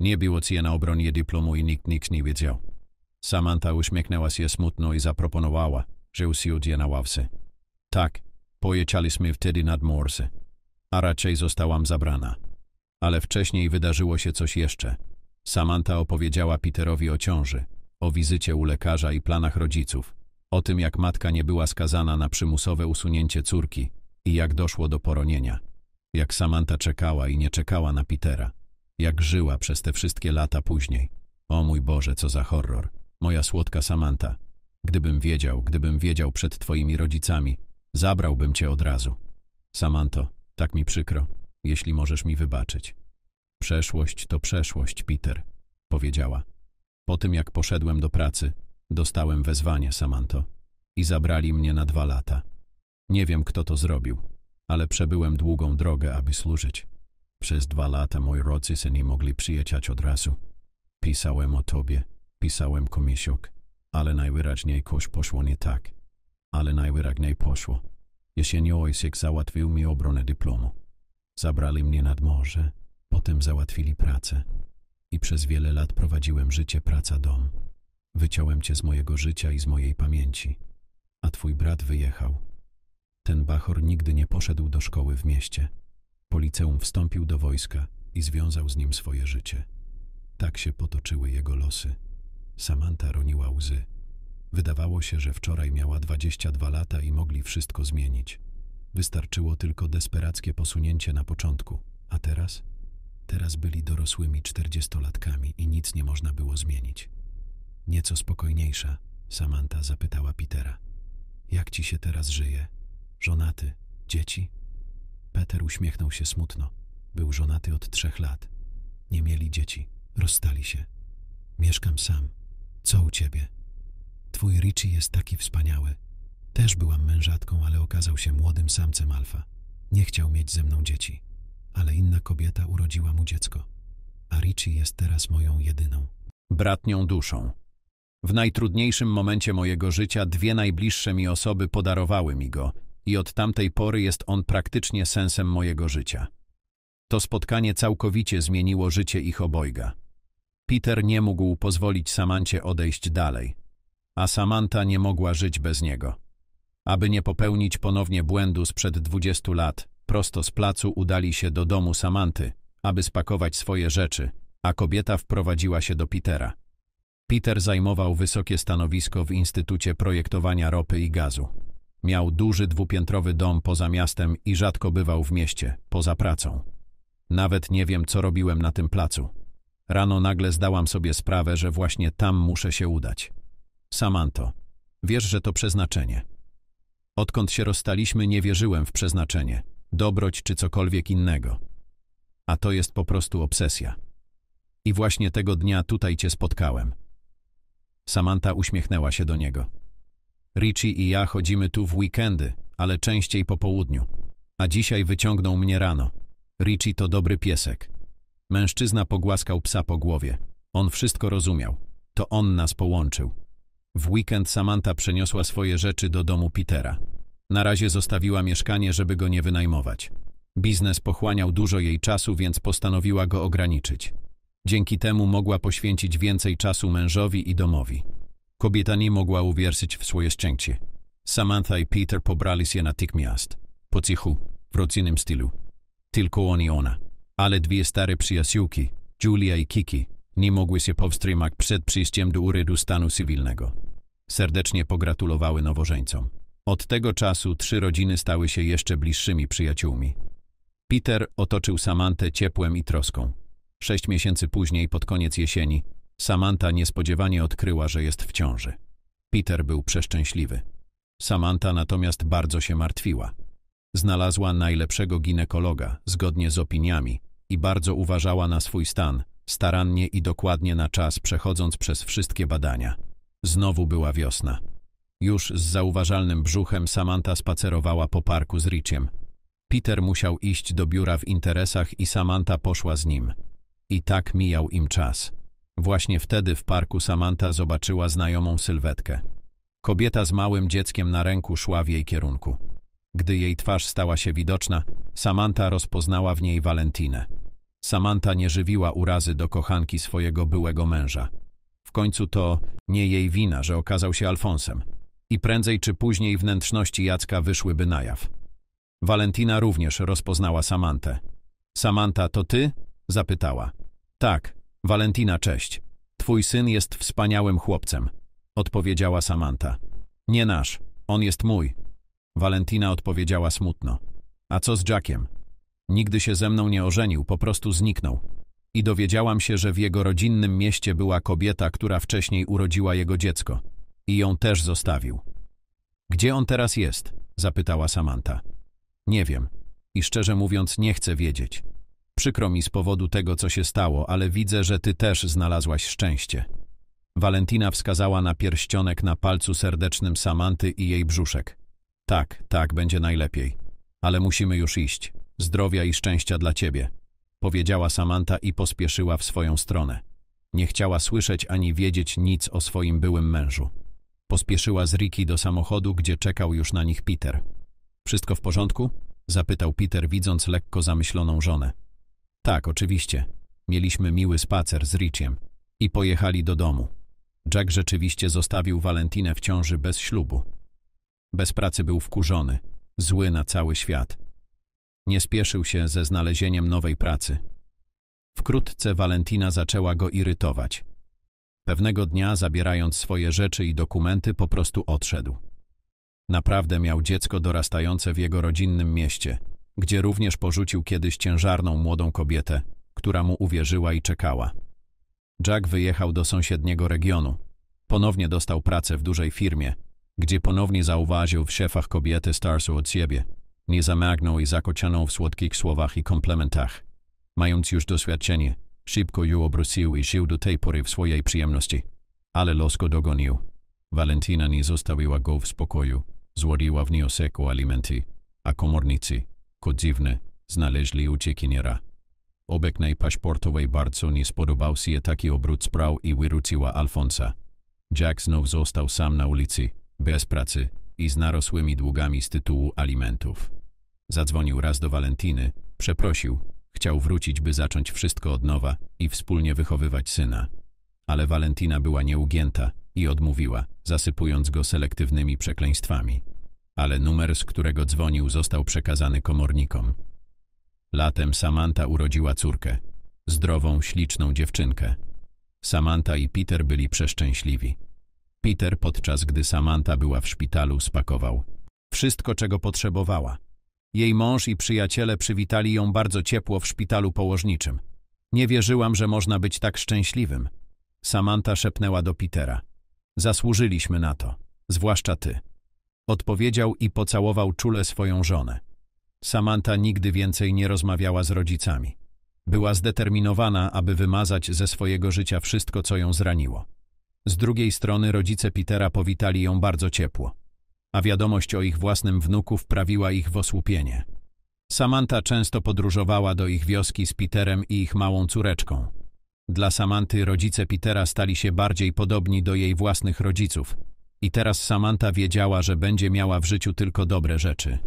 Nie było na obronie dyplomu i nikt nic nie wiedział. Samantha uśmiechnęła się smutno i zaproponowała, że usiądzie na ławce. Tak, pojechaliśmy wtedy nad morze, a raczej zostałam zabrana. Ale wcześniej wydarzyło się coś jeszcze. Samantha opowiedziała Peterowi o ciąży, o wizycie u lekarza i planach rodziców, o tym jak matka nie była skazana na przymusowe usunięcie córki i jak doszło do poronienia, jak Samantha czekała i nie czekała na Petera jak żyła przez te wszystkie lata później. O mój Boże, co za horror. Moja słodka Samanta. Gdybym wiedział, gdybym wiedział przed twoimi rodzicami, zabrałbym cię od razu. Samanto, tak mi przykro, jeśli możesz mi wybaczyć. Przeszłość to przeszłość, Peter, powiedziała. Po tym, jak poszedłem do pracy, dostałem wezwanie, Samanto, i zabrali mnie na dwa lata. Nie wiem, kto to zrobił, ale przebyłem długą drogę, aby służyć. Przez dwa lata moi rodzice nie mogli przyjechać od razu. Pisałem o tobie, pisałem komisiok, ale najwyraźniej kosz poszło nie tak. Ale najwyraźniej poszło. Jesienią ojciec załatwił mi obronę dyplomu. Zabrali mnie nad morze, potem załatwili pracę. I przez wiele lat prowadziłem życie praca-dom. Wyciąłem cię z mojego życia i z mojej pamięci. A twój brat wyjechał. Ten bachor nigdy nie poszedł do szkoły w mieście po liceum wstąpił do wojska i związał z nim swoje życie. Tak się potoczyły jego losy. Samanta roniła łzy. Wydawało się, że wczoraj miała 22 lata i mogli wszystko zmienić. Wystarczyło tylko desperackie posunięcie na początku. A teraz? Teraz byli dorosłymi czterdziestolatkami i nic nie można było zmienić. Nieco spokojniejsza, Samanta zapytała Petera. Jak ci się teraz żyje? Żonaty? Dzieci? Peter uśmiechnął się smutno. Był żonaty od trzech lat. Nie mieli dzieci. Rozstali się. Mieszkam sam. Co u ciebie? Twój Richie jest taki wspaniały. Też byłam mężatką, ale okazał się młodym samcem alfa. Nie chciał mieć ze mną dzieci, ale inna kobieta urodziła mu dziecko. A Richie jest teraz moją jedyną. Bratnią duszą. W najtrudniejszym momencie mojego życia dwie najbliższe mi osoby podarowały mi go – i od tamtej pory jest on praktycznie sensem mojego życia. To spotkanie całkowicie zmieniło życie ich obojga. Peter nie mógł pozwolić Samancie odejść dalej, a Samanta nie mogła żyć bez niego. Aby nie popełnić ponownie błędu sprzed dwudziestu lat, prosto z placu udali się do domu Samanty, aby spakować swoje rzeczy, a kobieta wprowadziła się do Petera. Peter zajmował wysokie stanowisko w Instytucie Projektowania Ropy i Gazu. Miał duży dwupiętrowy dom poza miastem i rzadko bywał w mieście, poza pracą. Nawet nie wiem, co robiłem na tym placu. Rano nagle zdałam sobie sprawę, że właśnie tam muszę się udać. Samanto, wiesz, że to przeznaczenie. Odkąd się rozstaliśmy, nie wierzyłem w przeznaczenie, dobroć czy cokolwiek innego. A to jest po prostu obsesja. I właśnie tego dnia tutaj cię spotkałem. Samanta uśmiechnęła się do niego. Richie i ja chodzimy tu w weekendy, ale częściej po południu. A dzisiaj wyciągnął mnie rano. Richie to dobry piesek. Mężczyzna pogłaskał psa po głowie. On wszystko rozumiał. To on nas połączył. W weekend Samantha przeniosła swoje rzeczy do domu Petera. Na razie zostawiła mieszkanie, żeby go nie wynajmować. Biznes pochłaniał dużo jej czasu, więc postanowiła go ograniczyć. Dzięki temu mogła poświęcić więcej czasu mężowi i domowi. Kobieta nie mogła uwierzyć w swoje szczęście. Samantha i Peter pobrali się natychmiast, po cichu, w rodzinnym stylu. Tylko on i ona. Ale dwie stare przyjaciółki, Julia i Kiki, nie mogły się powstrzymać przed przyjściem do urydu stanu cywilnego. Serdecznie pogratulowały nowożeńcom. Od tego czasu trzy rodziny stały się jeszcze bliższymi przyjaciółmi. Peter otoczył Samantę ciepłem i troską. Sześć miesięcy później, pod koniec jesieni, Samantha niespodziewanie odkryła, że jest w ciąży. Peter był przeszczęśliwy. Samantha natomiast bardzo się martwiła. Znalazła najlepszego ginekologa, zgodnie z opiniami, i bardzo uważała na swój stan, starannie i dokładnie na czas przechodząc przez wszystkie badania. Znowu była wiosna. Już z zauważalnym brzuchem Samantha spacerowała po parku z Richiem. Peter musiał iść do biura w interesach i Samantha poszła z nim. I tak mijał im czas. Właśnie wtedy w parku Samantha zobaczyła znajomą sylwetkę. Kobieta z małym dzieckiem na ręku szła w jej kierunku. Gdy jej twarz stała się widoczna, Samantha rozpoznała w niej Walentinę. Samantha nie żywiła urazy do kochanki swojego byłego męża. W końcu to nie jej wina, że okazał się Alfonsem. I prędzej czy później wnętrzności Jacka wyszłyby na jaw. Walentina również rozpoznała Samantę. Samantha, to ty? Zapytała. Tak, Walentina, cześć. Twój syn jest wspaniałym chłopcem, odpowiedziała Samantha. Nie nasz, on jest mój. Walentina odpowiedziała smutno. A co z Jackiem? Nigdy się ze mną nie ożenił, po prostu zniknął. I dowiedziałam się, że w jego rodzinnym mieście była kobieta, która wcześniej urodziła jego dziecko. I ją też zostawił. Gdzie on teraz jest? zapytała Samantha. Nie wiem. I szczerze mówiąc, nie chcę wiedzieć. Przykro mi z powodu tego, co się stało, ale widzę, że ty też znalazłaś szczęście. Walentina wskazała na pierścionek na palcu serdecznym Samanty i jej brzuszek. Tak, tak, będzie najlepiej. Ale musimy już iść. Zdrowia i szczęścia dla ciebie. Powiedziała Samanta i pospieszyła w swoją stronę. Nie chciała słyszeć ani wiedzieć nic o swoim byłym mężu. Pospieszyła z Riki do samochodu, gdzie czekał już na nich Peter. Wszystko w porządku? Zapytał Peter, widząc lekko zamyśloną żonę. Tak, oczywiście. Mieliśmy miły spacer z Richiem i pojechali do domu. Jack rzeczywiście zostawił Valentinę w ciąży bez ślubu. Bez pracy był wkurzony, zły na cały świat. Nie spieszył się ze znalezieniem nowej pracy. Wkrótce Valentina zaczęła go irytować. Pewnego dnia, zabierając swoje rzeczy i dokumenty, po prostu odszedł. Naprawdę miał dziecko dorastające w jego rodzinnym mieście – gdzie również porzucił kiedyś ciężarną młodą kobietę, która mu uwierzyła i czekała. Jack wyjechał do sąsiedniego regionu. Ponownie dostał pracę w dużej firmie, gdzie ponownie zauważył w szefach kobietę starszą od siebie. Nie zamagnął i zakocianął w słodkich słowach i komplementach. Mając już doświadczenie, szybko ją obrócił i żył do tej pory w swojej przyjemności. Ale los go dogonił. Valentina nie zostawiła go w spokoju. Złodziła w o alimenty, a komornicy lekko dziwne, znaleźli uciekiniera. Obecnej paszportowej bardzo nie spodobał się taki obrót spraw i wyruciła Alfonsa. Jack znów został sam na ulicy, bez pracy i z narosłymi długami z tytułu alimentów. Zadzwonił raz do Walentiny, przeprosił, chciał wrócić, by zacząć wszystko od nowa i wspólnie wychowywać syna. Ale Walentina była nieugięta i odmówiła, zasypując go selektywnymi przekleństwami ale numer, z którego dzwonił, został przekazany komornikom. Latem Samantha urodziła córkę, zdrową, śliczną dziewczynkę. Samantha i Peter byli przeszczęśliwi. Peter, podczas gdy Samantha była w szpitalu, spakował wszystko, czego potrzebowała. Jej mąż i przyjaciele przywitali ją bardzo ciepło w szpitalu położniczym. Nie wierzyłam, że można być tak szczęśliwym. Samantha szepnęła do Petera. Zasłużyliśmy na to, zwłaszcza ty. Odpowiedział i pocałował czule swoją żonę. Samantha nigdy więcej nie rozmawiała z rodzicami. Była zdeterminowana, aby wymazać ze swojego życia wszystko, co ją zraniło. Z drugiej strony rodzice Petera powitali ją bardzo ciepło, a wiadomość o ich własnym wnuku wprawiła ich w osłupienie. Samantha często podróżowała do ich wioski z Peterem i ich małą córeczką. Dla Samanty rodzice Petera stali się bardziej podobni do jej własnych rodziców – i teraz Samantha wiedziała, że będzie miała w życiu tylko dobre rzeczy.